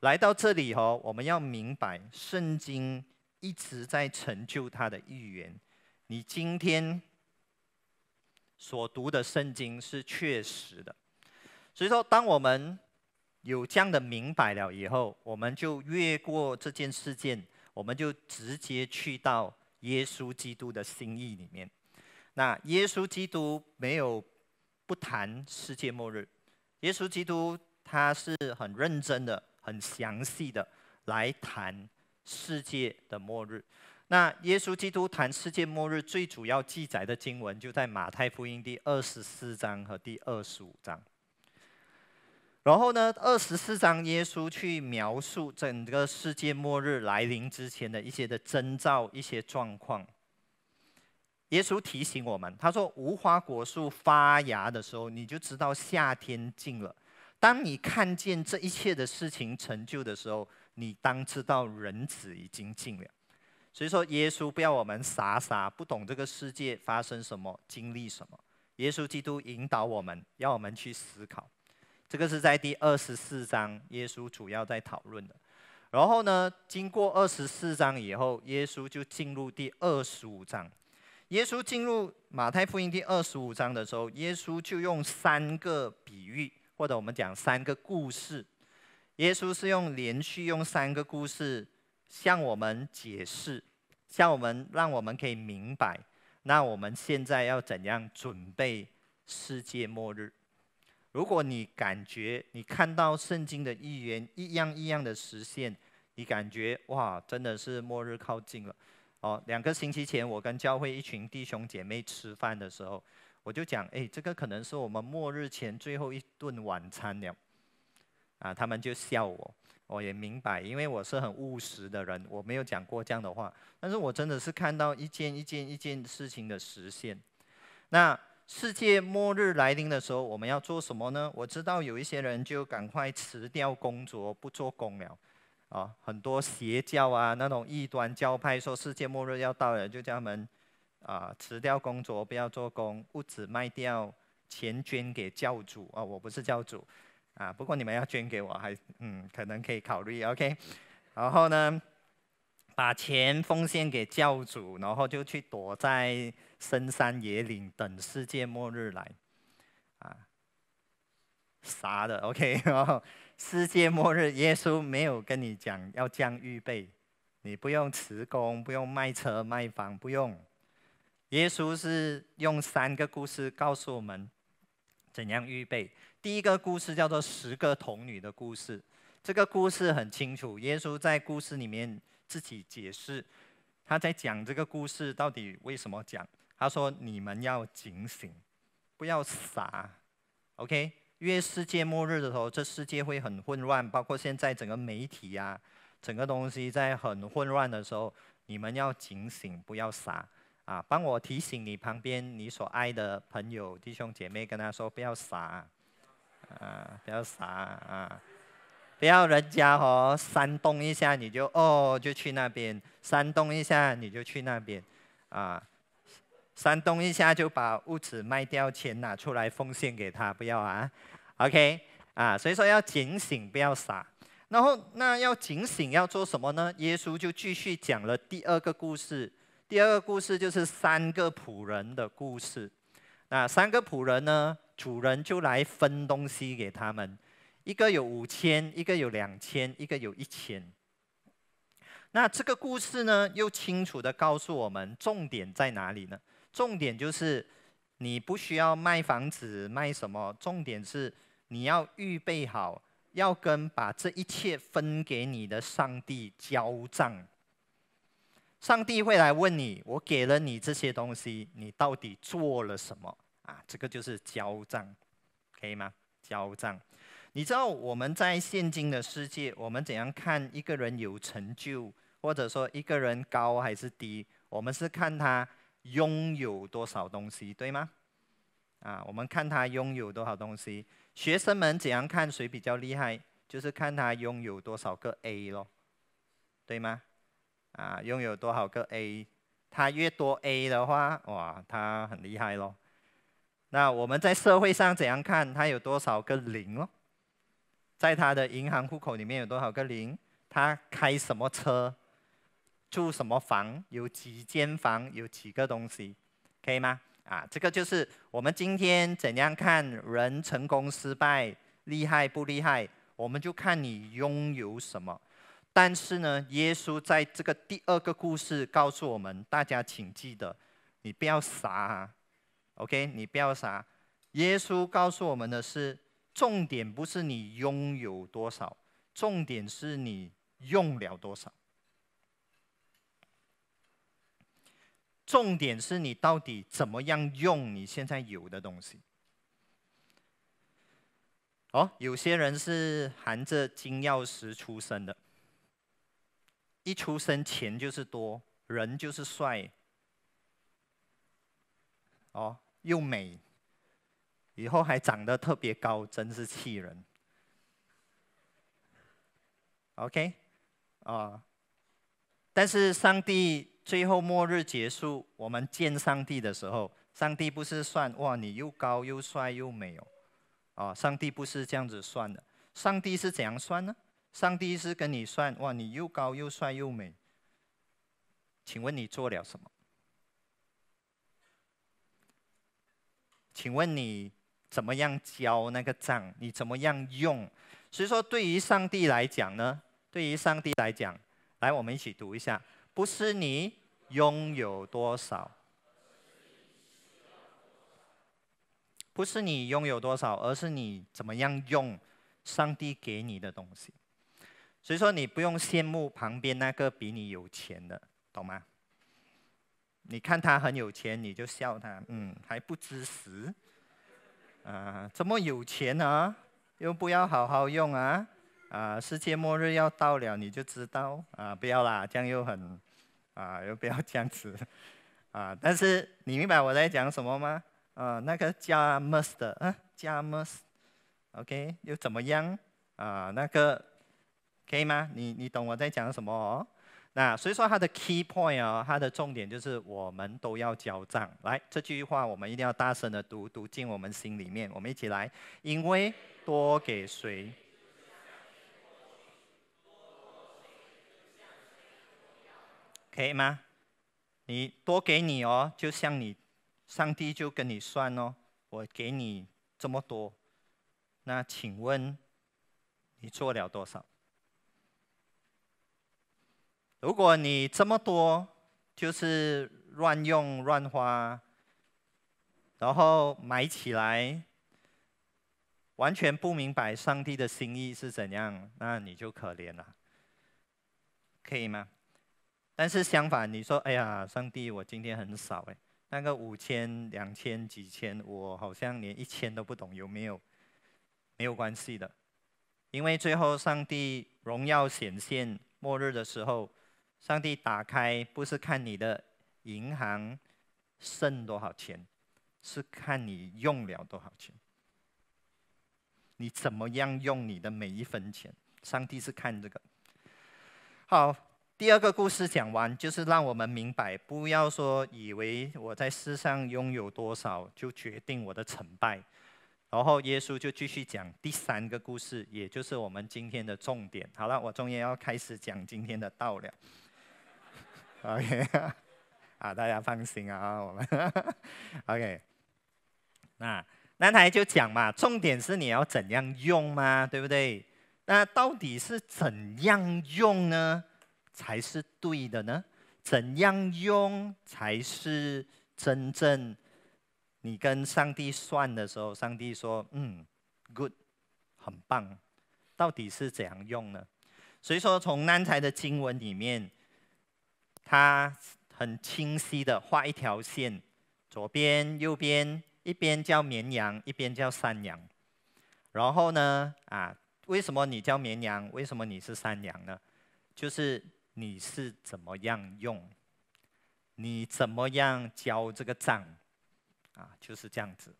来到这里哦，我们要明白圣经一直在成就他的预言，你今天。所读的圣经是确实的，所以说，当我们有这样的明白了以后，我们就越过这件事件，我们就直接去到耶稣基督的心意里面。那耶稣基督没有不谈世界末日，耶稣基督他是很认真的、很详细的来谈世界的末日。那耶稣基督谈世界末日最主要记载的经文，就在马太福音第二十四章和第二十五章。然后呢，二十四章耶稣去描述整个世界末日来临之前的一些的征兆、一些状况。耶稣提醒我们，他说：“无花果树发芽的时候，你就知道夏天近了；当你看见这一切的事情成就的时候，你当知道人子已经近了。”所以说，耶稣不要我们傻傻不懂这个世界发生什么、经历什么。耶稣基督引导我们，要我们去思考。这个是在第二十四章，耶稣主要在讨论的。然后呢，经过二十四章以后，耶稣就进入第二十五章。耶稣进入马太福音第二十五章的时候，耶稣就用三个比喻，或者我们讲三个故事。耶稣是用连续用三个故事。向我们解释，向我们让我们可以明白，那我们现在要怎样准备世界末日？如果你感觉你看到圣经的预言一样一样的实现，你感觉哇，真的是末日靠近了。哦，两个星期前我跟教会一群弟兄姐妹吃饭的时候，我就讲，哎，这个可能是我们末日前最后一顿晚餐了。啊，他们就笑我。我也明白，因为我是很务实的人，我没有讲过这样的话。但是我真的是看到一件一件一件事情的实现。那世界末日来临的时候，我们要做什么呢？我知道有一些人就赶快辞掉工作，不做工了。啊，很多邪教啊，那种异端教派说世界末日要到了，就叫他们啊辞掉工作，不要做工，屋子卖掉，钱捐给教主啊。我不是教主。啊，不过你们要捐给我，还嗯，可能可以考虑。OK，然后呢，把钱奉献给教主，然后就去躲在深山野岭等世界末日来，啊，啥的。OK，世界末日，耶稣没有跟你讲要这样预备，你不用辞工，不用卖车卖房，不用。耶稣是用三个故事告诉我们怎样预备。第一个故事叫做《十个童女的故事》，这个故事很清楚。耶稣在故事里面自己解释，他在讲这个故事到底为什么讲。他说：“你们要警醒，不要傻。” OK，为世界末日的时候，这世界会很混乱，包括现在整个媒体啊，整个东西在很混乱的时候，你们要警醒，不要傻。啊，帮我提醒你旁边你所爱的朋友、弟兄姐妹，跟他说不要傻。啊，不要傻啊！不要人家哦煽动一下你就哦就去那边，煽动一下你就去那边，啊，煽动一下就把屋子卖掉，钱拿出来奉献给他，不要啊，OK 啊，所以说要警醒，不要傻。然后那要警醒要做什么呢？耶稣就继续讲了第二个故事，第二个故事就是三个仆人的故事。那三个仆人呢？主人就来分东西给他们，一个有五千，一个有两千，一个有一千。那这个故事呢，又清楚的告诉我们重点在哪里呢？重点就是你不需要卖房子卖什么，重点是你要预备好，要跟把这一切分给你的上帝交账。上帝会来问你：我给了你这些东西，你到底做了什么？啊，这个就是交账，可以吗？交账。你知道我们在现今的世界，我们怎样看一个人有成就，或者说一个人高还是低？我们是看他拥有多少东西，对吗？啊，我们看他拥有多少东西。学生们怎样看谁比较厉害？就是看他拥有多少个 A 咯，对吗？啊，拥有多少个 A，他越多 A 的话，哇，他很厉害咯。那我们在社会上怎样看他有多少个零哦？在他的银行户口里面有多少个零？他开什么车？住什么房？有几间房？有几个东西？可以吗？啊，这个就是我们今天怎样看人成功失败厉害不厉害？我们就看你拥有什么。但是呢，耶稣在这个第二个故事告诉我们，大家请记得，你不要傻。OK，你不要傻。耶稣告诉我们的是，重点不是你拥有多少，重点是你用了多少。重点是你到底怎么样用你现在有的东西。哦，有些人是含着金钥匙出生的，一出生钱就是多，人就是帅。哦。又美，以后还长得特别高，真是气人。OK，啊，但是上帝最后末日结束，我们见上帝的时候，上帝不是算哇你又高又帅又美哦，啊，上帝不是这样子算的，上帝是怎样算呢？上帝是跟你算哇你又高又帅又美，请问你做了什么？请问你怎么样交那个账？你怎么样用？所以说，对于上帝来讲呢，对于上帝来讲，来，我们一起读一下：不是你拥有多少，不是你拥有多少，而是你怎么样用上帝给你的东西。所以说，你不用羡慕旁边那个比你有钱的，懂吗？你看他很有钱，你就笑他，嗯，还不知时，啊，怎么有钱啊，又不要好好用啊，啊，世界末日要到了，你就知道啊，不要啦，这样又很，啊，又不要这样子，啊，但是你明白我在讲什么吗？啊，那个加 must 啊，加 must，OK，又怎么样？啊，那个可以吗？你你懂我在讲什么？哦？那所以说它的 key point 哦，它的重点就是我们都要交账。来，这句话我们一定要大声的读，读进我们心里面。我们一起来，因为多给谁？可以吗？你多给你哦，就像你，上帝就跟你算哦，我给你这么多，那请问你做了多少？如果你这么多，就是乱用乱花，然后买起来，完全不明白上帝的心意是怎样，那你就可怜了，可以吗？但是相反，你说，哎呀，上帝，我今天很少，哎，那个五千、两千、几千，我好像连一千都不懂，有没有？没有关系的，因为最后上帝荣耀显现末日的时候。上帝打开不是看你的银行剩多少钱，是看你用了多少钱。你怎么样用你的每一分钱？上帝是看这个。好，第二个故事讲完，就是让我们明白，不要说以为我在世上拥有多少就决定我的成败。然后耶稣就继续讲第三个故事，也就是我们今天的重点。好了，我终于要开始讲今天的道了。OK，啊，大家放心啊，我们 OK。那刚台就讲嘛，重点是你要怎样用嘛，对不对？那到底是怎样用呢，才是对的呢？怎样用才是真正你跟上帝算的时候，上帝说嗯，Good，很棒。到底是怎样用呢？所以说，从刚才的经文里面。他很清晰的画一条线，左边、右边，一边叫绵羊，一边叫山羊。然后呢，啊，为什么你叫绵羊？为什么你是山羊呢？就是你是怎么样用，你怎么样交这个账，啊，就是这样子。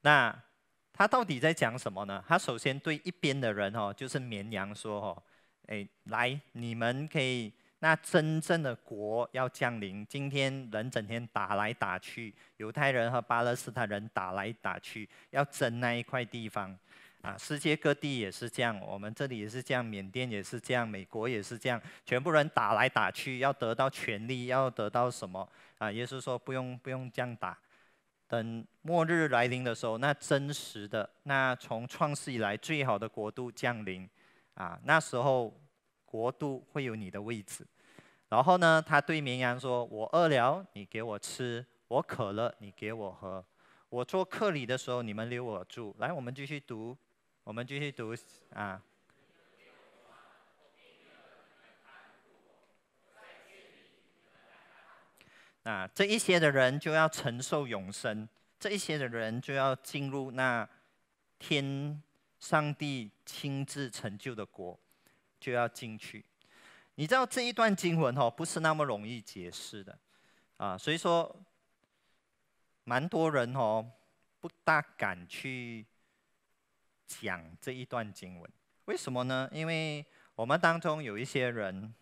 那他到底在讲什么呢？他首先对一边的人哦，就是绵羊说哦，哎，来，你们可以。那真正的国要降临。今天人整天打来打去，犹太人和巴勒斯坦人打来打去，要争那一块地方，啊，世界各地也是这样，我们这里也是这样，缅甸也是这样，美国也是这样，全部人打来打去，要得到权利，要得到什么？啊，耶稣说不用不用这样打，等末日来临的时候，那真实的那从创世以来最好的国度降临，啊，那时候。国度会有你的位置，然后呢？他对绵羊说：“我饿了，你给我吃；我渴了，你给我喝。我做客旅的时候，你们留我住。”来，我们继续读，我们继续读啊。那这一些的人就要承受永生，这一些的人就要进入那天上帝亲自成就的国。就要进去，你知道这一段经文哦，不是那么容易解释的，啊，所以说，蛮多人哦，不大敢去讲这一段经文。为什么呢？因为我们当中有一些人，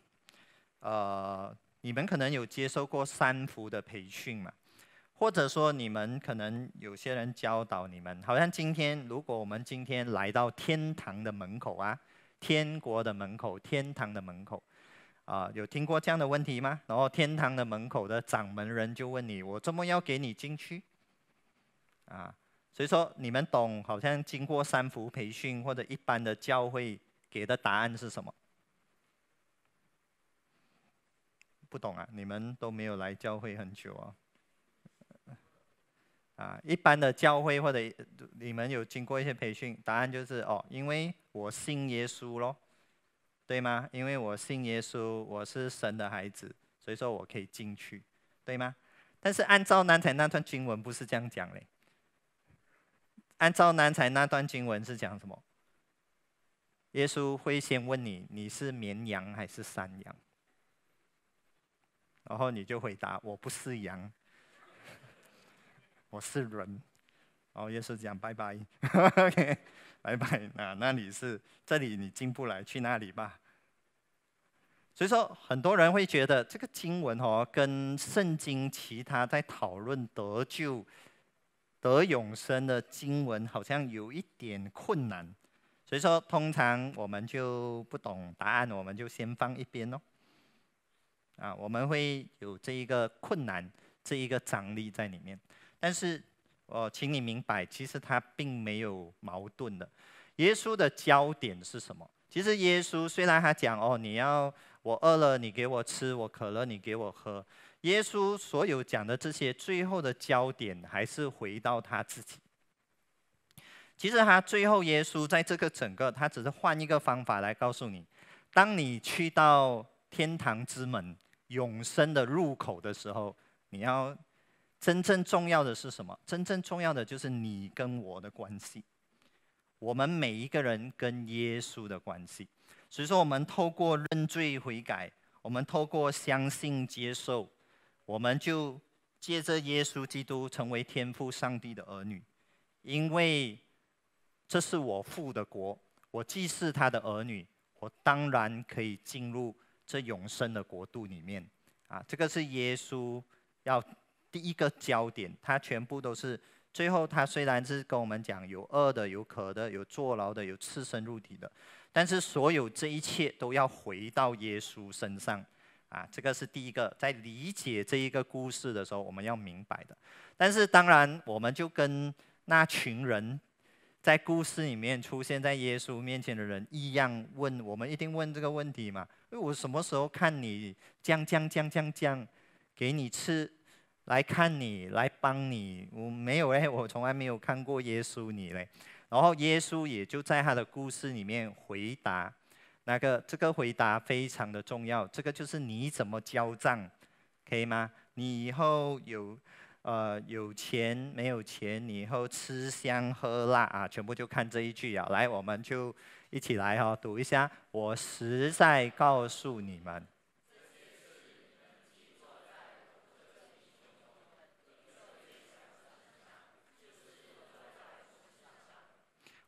呃，你们可能有接受过三福的培训嘛，或者说你们可能有些人教导你们，好像今天如果我们今天来到天堂的门口啊。天国的门口，天堂的门口，啊，有听过这样的问题吗？然后天堂的门口的掌门人就问你：我怎么要给你进去？啊，所以说你们懂？好像经过三福培训或者一般的教会给的答案是什么？不懂啊，你们都没有来教会很久啊。啊，一般的教会或者你们有经过一些培训，答案就是哦，因为我信耶稣咯，对吗？因为我信耶稣，我是神的孩子，所以说我可以进去，对吗？但是按照南才那段经文不是这样讲嘞。按照南才那段经文是讲什么？耶稣会先问你你是绵羊还是山羊，然后你就回答我不是羊。我是人，哦，耶稣讲拜拜，拜拜那那你是这里你进不来，去那里吧。所以说，很多人会觉得这个经文哦，跟圣经其他在讨论得救、得永生的经文，好像有一点困难。所以说，通常我们就不懂答案，我们就先放一边哦。啊，我们会有这一个困难，这一个张力在里面。但是，哦，请你明白，其实他并没有矛盾的。耶稣的焦点是什么？其实耶稣虽然他讲哦，你要我饿了，你给我吃；我渴了，你给我喝。耶稣所有讲的这些，最后的焦点还是回到他自己。其实他最后，耶稣在这个整个，他只是换一个方法来告诉你：当你去到天堂之门、永生的入口的时候，你要。真正重要的是什么？真正重要的就是你跟我的关系，我们每一个人跟耶稣的关系。所以说，我们透过认罪悔改，我们透过相信接受，我们就借着耶稣基督成为天父上帝的儿女。因为这是我父的国，我既是他的儿女，我当然可以进入这永生的国度里面。啊，这个是耶稣要。第一个焦点，他全部都是最后，他虽然是跟我们讲有饿的、有渴的、有坐牢的、有刺身入体的，但是所有这一切都要回到耶稣身上，啊，这个是第一个在理解这一个故事的时候我们要明白的。但是当然，我们就跟那群人在故事里面出现在耶稣面前的人一样，问我们一定问这个问题嘛？我什么时候看你将将将将将给你吃？来看你，来帮你，我没有哎，我从来没有看过耶稣你嘞。然后耶稣也就在他的故事里面回答，那个这个回答非常的重要，这个就是你怎么交账，可以吗？你以后有，呃，有钱没有钱，你以后吃香喝辣啊，全部就看这一句啊。来，我们就一起来哈，读一下。我实在告诉你们。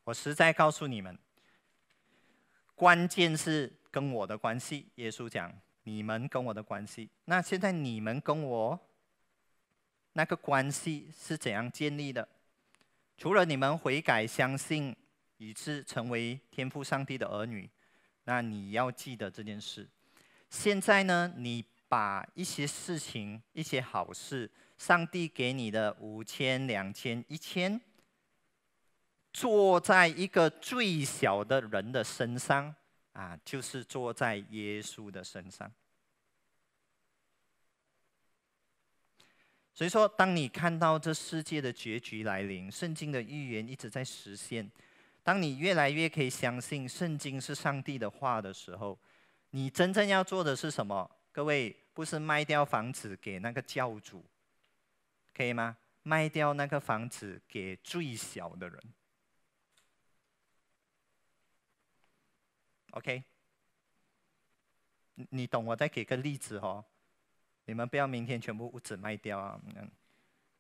我实在告诉你们，关键是跟我的关系。耶稣讲，你们跟我的关系。那现在你们跟我那个关系是怎样建立的？除了你们悔改、相信，以致成为天父上帝的儿女，那你要记得这件事。现在呢，你把一些事情、一些好事，上帝给你的五千、两千、一千。坐在一个最小的人的身上，啊，就是坐在耶稣的身上。所以说，当你看到这世界的结局来临，圣经的预言一直在实现，当你越来越可以相信圣经是上帝的话的时候，你真正要做的是什么？各位，不是卖掉房子给那个教主，可以吗？卖掉那个房子给最小的人。OK，你懂我再给个例子哦。你们不要明天全部屋子卖掉啊。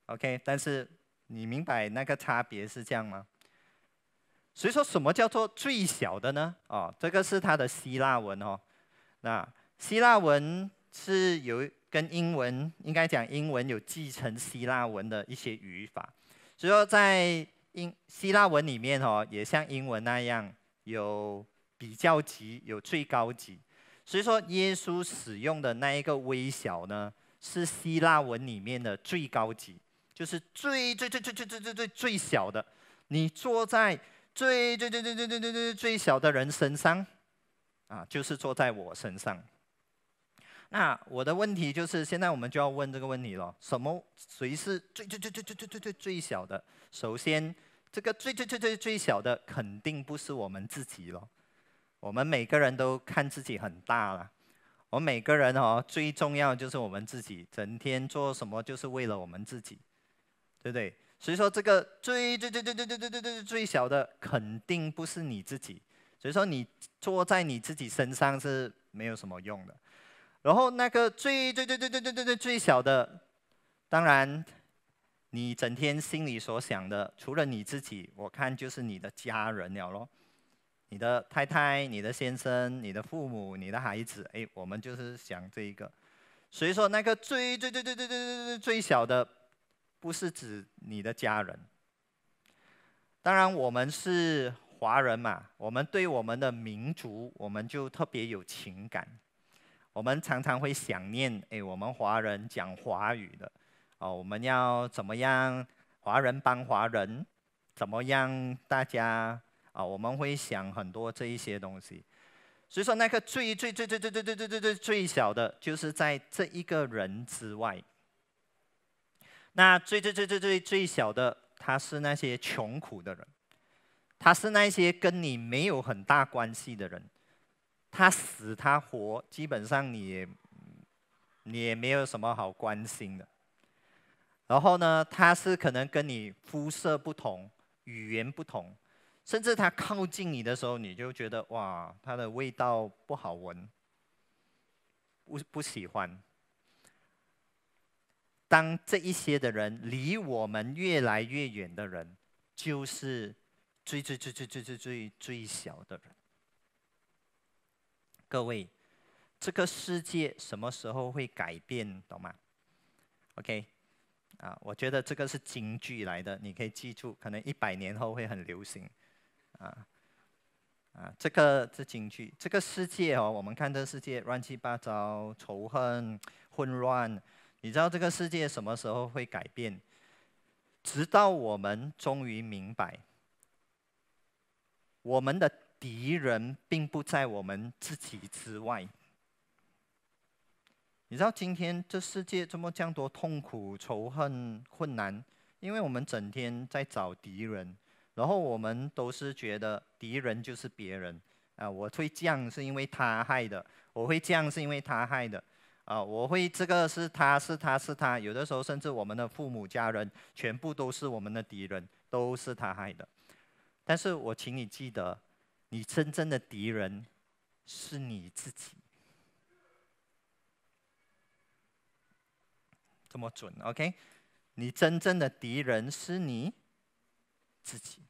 OK，但是你明白那个差别是这样吗？所以说什么叫做最小的呢？哦，这个是它的希腊文哦。那希腊文是有跟英文，应该讲英文有继承希腊文的一些语法。所以说在英希腊文里面哦，也像英文那样有。比较级有最高级，所以说耶稣使用的那一个“微小”呢，是希腊文里面的最高级，就是最最最最最最最最最小的。你坐在最最最最最最最最最小的人身上，啊，就是坐在我身上。那我的问题就是，现在我们就要问这个问题了：什么？谁是最最最最最最最最小的？首先，这个最最最最最小的肯定不是我们自己了。我们每个人都看自己很大了，我们每个人哦，最重要就是我们自己，整天做什么就是为了我们自己，对不对？所以说，这个最最最最最最最最最小的肯定不是你自己。所以说，你坐在你自己身上是没有什么用的。然后那个最最最最最最最最小的，当然，你整天心里所想的，除了你自己，我看就是你的家人了喽。你的太太、你的先生、你的父母、你的孩子，哎，我们就是想这一个。所以说，那个最最最最最最最最小的，不是指你的家人。当然，我们是华人嘛，我们对我们的民族，我们就特别有情感。我们常常会想念，哎，我们华人讲华语的，哦，我们要怎么样？华人帮华人，怎么样？大家。啊，我们会想很多这一些东西，所以说那个最最最最最最最最最最小的，就是在这一个人之外。那最最最最最最小的，他是那些穷苦的人，他是那些跟你没有很大关系的人，他死他活，基本上你也你也没有什么好关心的。然后呢，他是可能跟你肤色不同，语言不同。甚至它靠近你的时候，你就觉得哇，它的味道不好闻，不不喜欢。当这一些的人离我们越来越远的人，就是最最最最最最最最小的人。各位，这个世界什么时候会改变？懂吗？OK，啊，我觉得这个是京剧来的，你可以记住，可能一百年后会很流行。啊，啊，这个这京剧，这个世界哦，我们看这世界乱七八糟，仇恨、混乱。你知道这个世界什么时候会改变？直到我们终于明白，我们的敌人并不在我们自己之外。你知道今天这世界这么这样多痛苦、仇恨、困难，因为我们整天在找敌人。然后我们都是觉得敌人就是别人，啊，我会降是因为他害的，我会降是因为他害的，啊，我会这个是他是他是他，有的时候甚至我们的父母家人全部都是我们的敌人，都是他害的。但是我请你记得，你真正的敌人是你自己，这么准，OK？你真正的敌人是你。自己。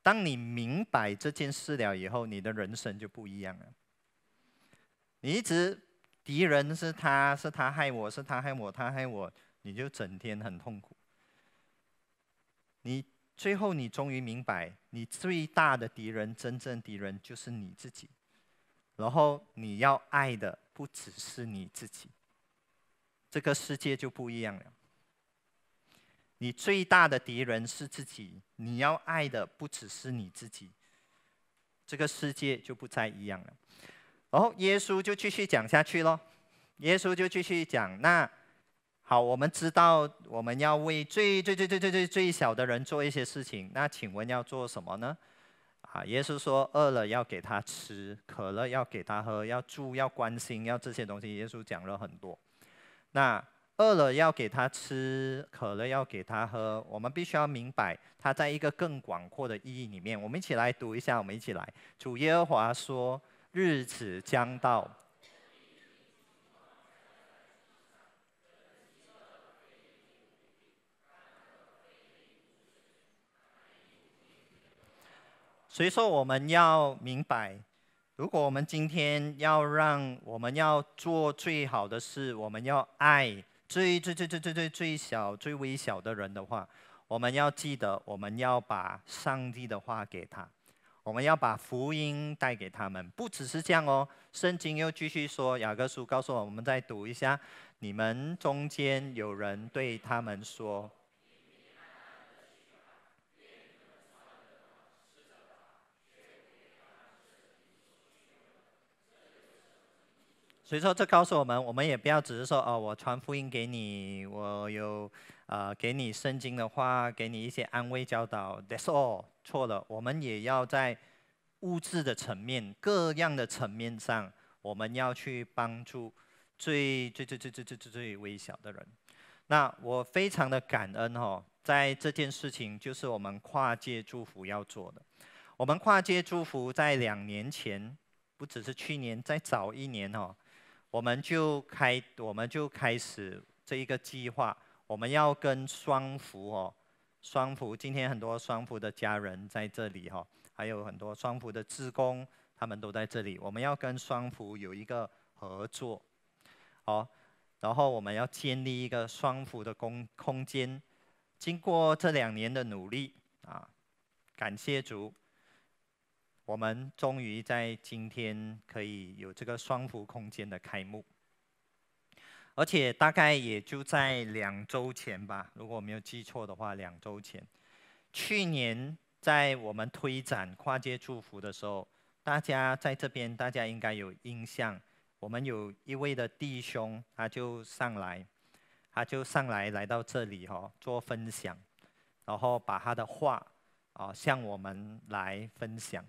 当你明白这件事了以后，你的人生就不一样了。你一直敌人是他是他害我是他害我他害我，你就整天很痛苦。你最后你终于明白，你最大的敌人、真正敌人就是你自己。然后你要爱的不只是你自己，这个世界就不一样了。你最大的敌人是自己，你要爱的不只是你自己，这个世界就不再一样了。然后耶稣就继续讲下去咯，耶稣就继续讲，那好，我们知道我们要为最最最最最最小的人做一些事情，那请问要做什么呢？啊，耶稣说，饿了要给他吃，渴了要给他喝，要住，要关心，要这些东西。耶稣讲了很多，那。饿了要给他吃，渴了要给他喝。我们必须要明白，他在一个更广阔的意义里面。我们一起来读一下，我们一起来。主耶和华说：“日子将到。”所以说，我们要明白，如果我们今天要让我们要做最好的事，我们要爱。最最最最最最最小最微小的人的话，我们要记得，我们要把上帝的话给他，我们要把福音带给他们。不只是这样哦，圣经又继续说，雅各书告诉我，我们再读一下，你们中间有人对他们说。所以说，这告诉我们，我们也不要只是说哦，我传福音给你，我有呃，给你圣经的话，给你一些安慰教导。That's all，错了，我们也要在物质的层面、各样的层面上，我们要去帮助最最最最最最最微小的人。那我非常的感恩哦，在这件事情，就是我们跨界祝福要做的。我们跨界祝福在两年前，不只是去年，在早一年哦。我们就开，我们就开始这一个计划。我们要跟双福哦，双福今天很多双福的家人在这里哈，还有很多双福的职工，他们都在这里。我们要跟双福有一个合作，哦，然后我们要建立一个双福的空空间。经过这两年的努力啊，感谢主。我们终于在今天可以有这个双福空间的开幕，而且大概也就在两周前吧，如果我没有记错的话，两周前，去年在我们推展跨界祝福的时候，大家在这边大家应该有印象，我们有一位的弟兄，他就上来，他就上来来到这里哈做分享，然后把他的话啊向我们来分享。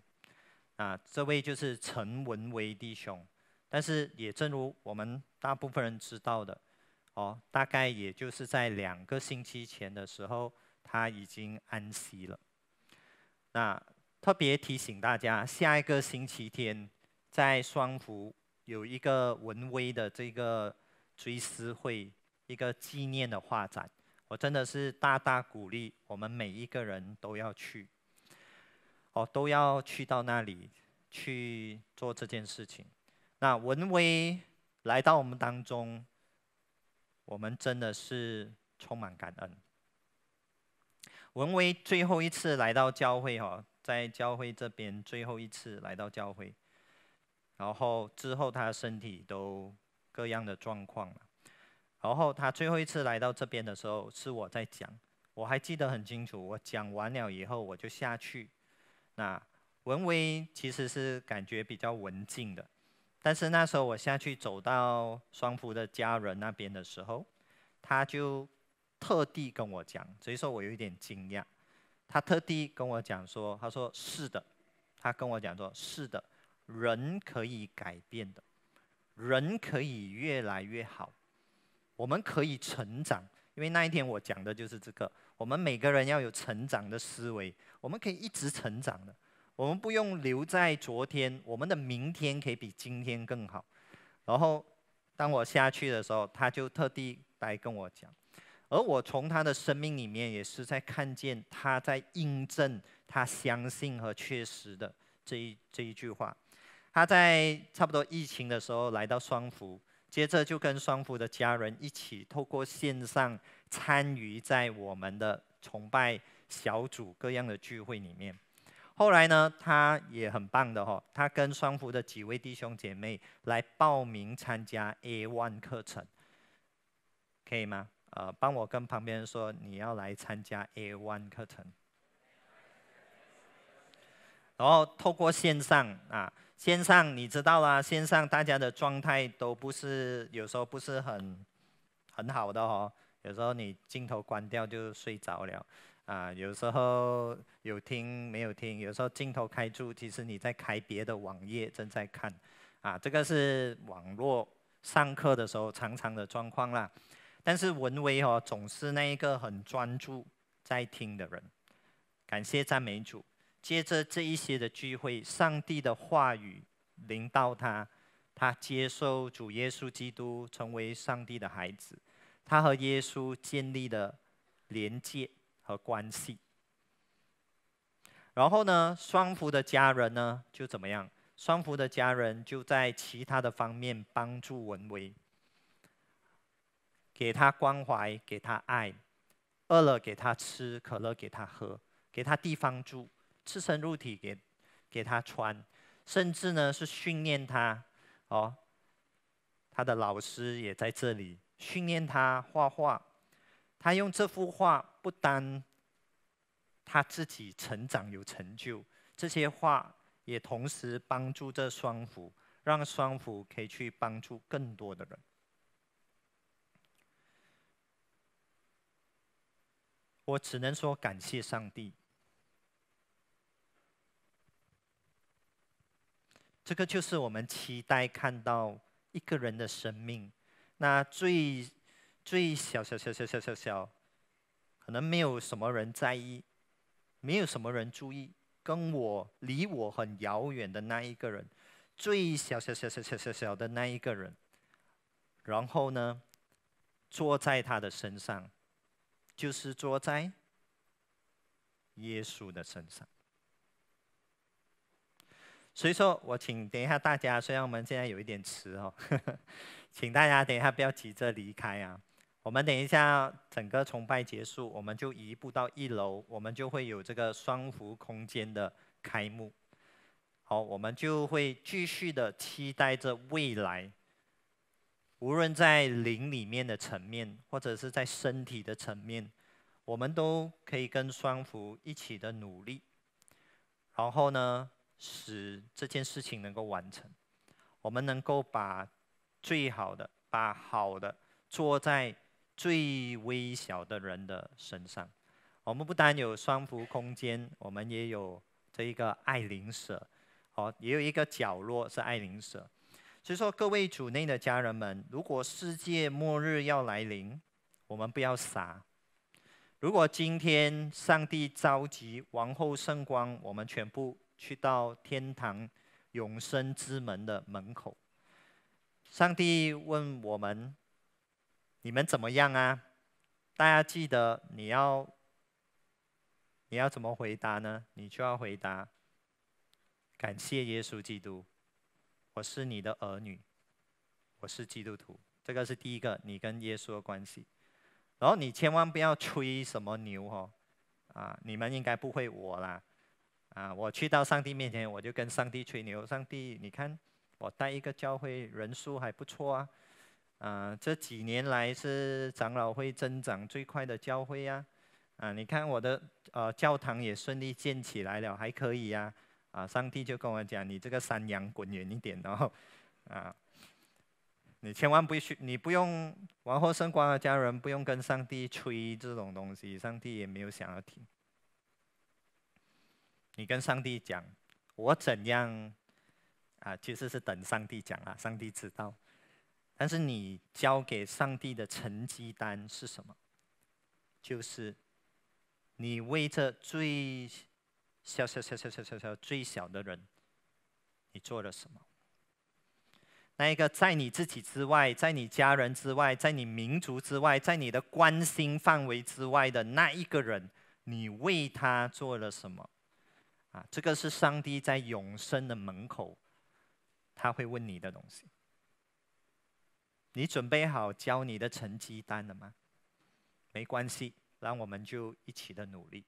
啊，这位就是陈文威弟兄，但是也正如我们大部分人知道的，哦，大概也就是在两个星期前的时候，他已经安息了。那特别提醒大家，下一个星期天在双福有一个文威的这个追思会，一个纪念的画展，我真的是大大鼓励我们每一个人都要去。哦，都要去到那里去做这件事情。那文威来到我们当中，我们真的是充满感恩。文威最后一次来到教会哦，在教会这边最后一次来到教会，然后之后他身体都各样的状况了。然后他最后一次来到这边的时候，是我在讲，我还记得很清楚。我讲完了以后，我就下去。那文威其实是感觉比较文静的，但是那时候我下去走到双福的家人那边的时候，他就特地跟我讲，所以说我有一点惊讶。他特地跟我讲说，他说是的，他跟我讲说是的，人可以改变的，人可以越来越好，我们可以成长。因为那一天我讲的就是这个。我们每个人要有成长的思维，我们可以一直成长的，我们不用留在昨天，我们的明天可以比今天更好。然后，当我下去的时候，他就特地来跟我讲，而我从他的生命里面也是在看见他在印证他相信和确实的这一这一句话。他在差不多疫情的时候来到双福，接着就跟双福的家人一起透过线上。参与在我们的崇拜小组各样的聚会里面。后来呢，他也很棒的哈。他跟双福的几位弟兄姐妹来报名参加 A One 课程，可以吗？呃，帮我跟旁边说你要来参加 A One 课程。然后透过线上啊，线上你知道啦，线上大家的状态都不是，有时候不是很很好的哦。有时候你镜头关掉就睡着了，啊，有时候有听没有听，有时候镜头开住，其实你在开别的网页正在看，啊，这个是网络上课的时候常常的状况啦。但是文威哦，总是那一个很专注在听的人，感谢赞美主。接着这一些的聚会，上帝的话语临到他，他接受主耶稣基督成为上帝的孩子。他和耶稣建立的连接和关系。然后呢，双福的家人呢，就怎么样？双福的家人就在其他的方面帮助文威，给他关怀，给他爱，饿了给他吃，渴了给他喝，给他地方住，赤身入体给给他穿，甚至呢是训练他。哦，他的老师也在这里。训练他画画，他用这幅画不单他自己成长有成就，这些画也同时帮助这双福，让双福可以去帮助更多的人。我只能说感谢上帝，这个就是我们期待看到一个人的生命。那最最小小小小小小小，可能没有什么人在意，没有什么人注意，跟我离我很遥远的那一个人，最小小小小小小的那一个人，然后呢，坐在他的身上，就是坐在耶稣的身上。所以说我请等一下大家，虽然我们现在有一点迟哦。请大家等一下，不要急着离开啊！我们等一下整个崇拜结束，我们就移步到一楼，我们就会有这个双福空间的开幕。好，我们就会继续的期待着未来。无论在灵里面的层面，或者是在身体的层面，我们都可以跟双福一起的努力，然后呢，使这件事情能够完成。我们能够把。最好的，把好的做在最微小的人的身上。我们不单有双福空间，我们也有这一个爱灵舍，好，也有一个角落是爱灵舍。所以说，各位主内的家人们，如果世界末日要来临，我们不要傻。如果今天上帝召集王后圣光，我们全部去到天堂永生之门的门口。上帝问我们：“你们怎么样啊？”大家记得你要你要怎么回答呢？你就要回答：“感谢耶稣基督，我是你的儿女，我是基督徒。”这个是第一个，你跟耶稣的关系。然后你千万不要吹什么牛哦！啊，你们应该不会我啦，啊，我去到上帝面前，我就跟上帝吹牛，上帝你看。我带一个教会，人数还不错啊，啊，这几年来是长老会增长最快的教会呀，啊，你看我的呃教堂也顺利建起来了，还可以呀，啊，上帝就跟我讲：“你这个山羊滚远一点哦，啊，你千万不许，你不用王后圣光的家人不用跟上帝吹这种东西，上帝也没有想要听。你跟上帝讲，我怎样？”啊，其实是等上帝讲啊，上帝知道。但是你交给上帝的成绩单是什么？就是你为这最小小小小小小最小的人，你做了什么？那一个在你自己之外，在你家人之外，在你民族之外，在你的关心范围之外的那一个人，你为他做了什么？啊，这个是上帝在永生的门口。他会问你的东西。你准备好交你的成绩单了吗？没关系，那我们就一起的努力。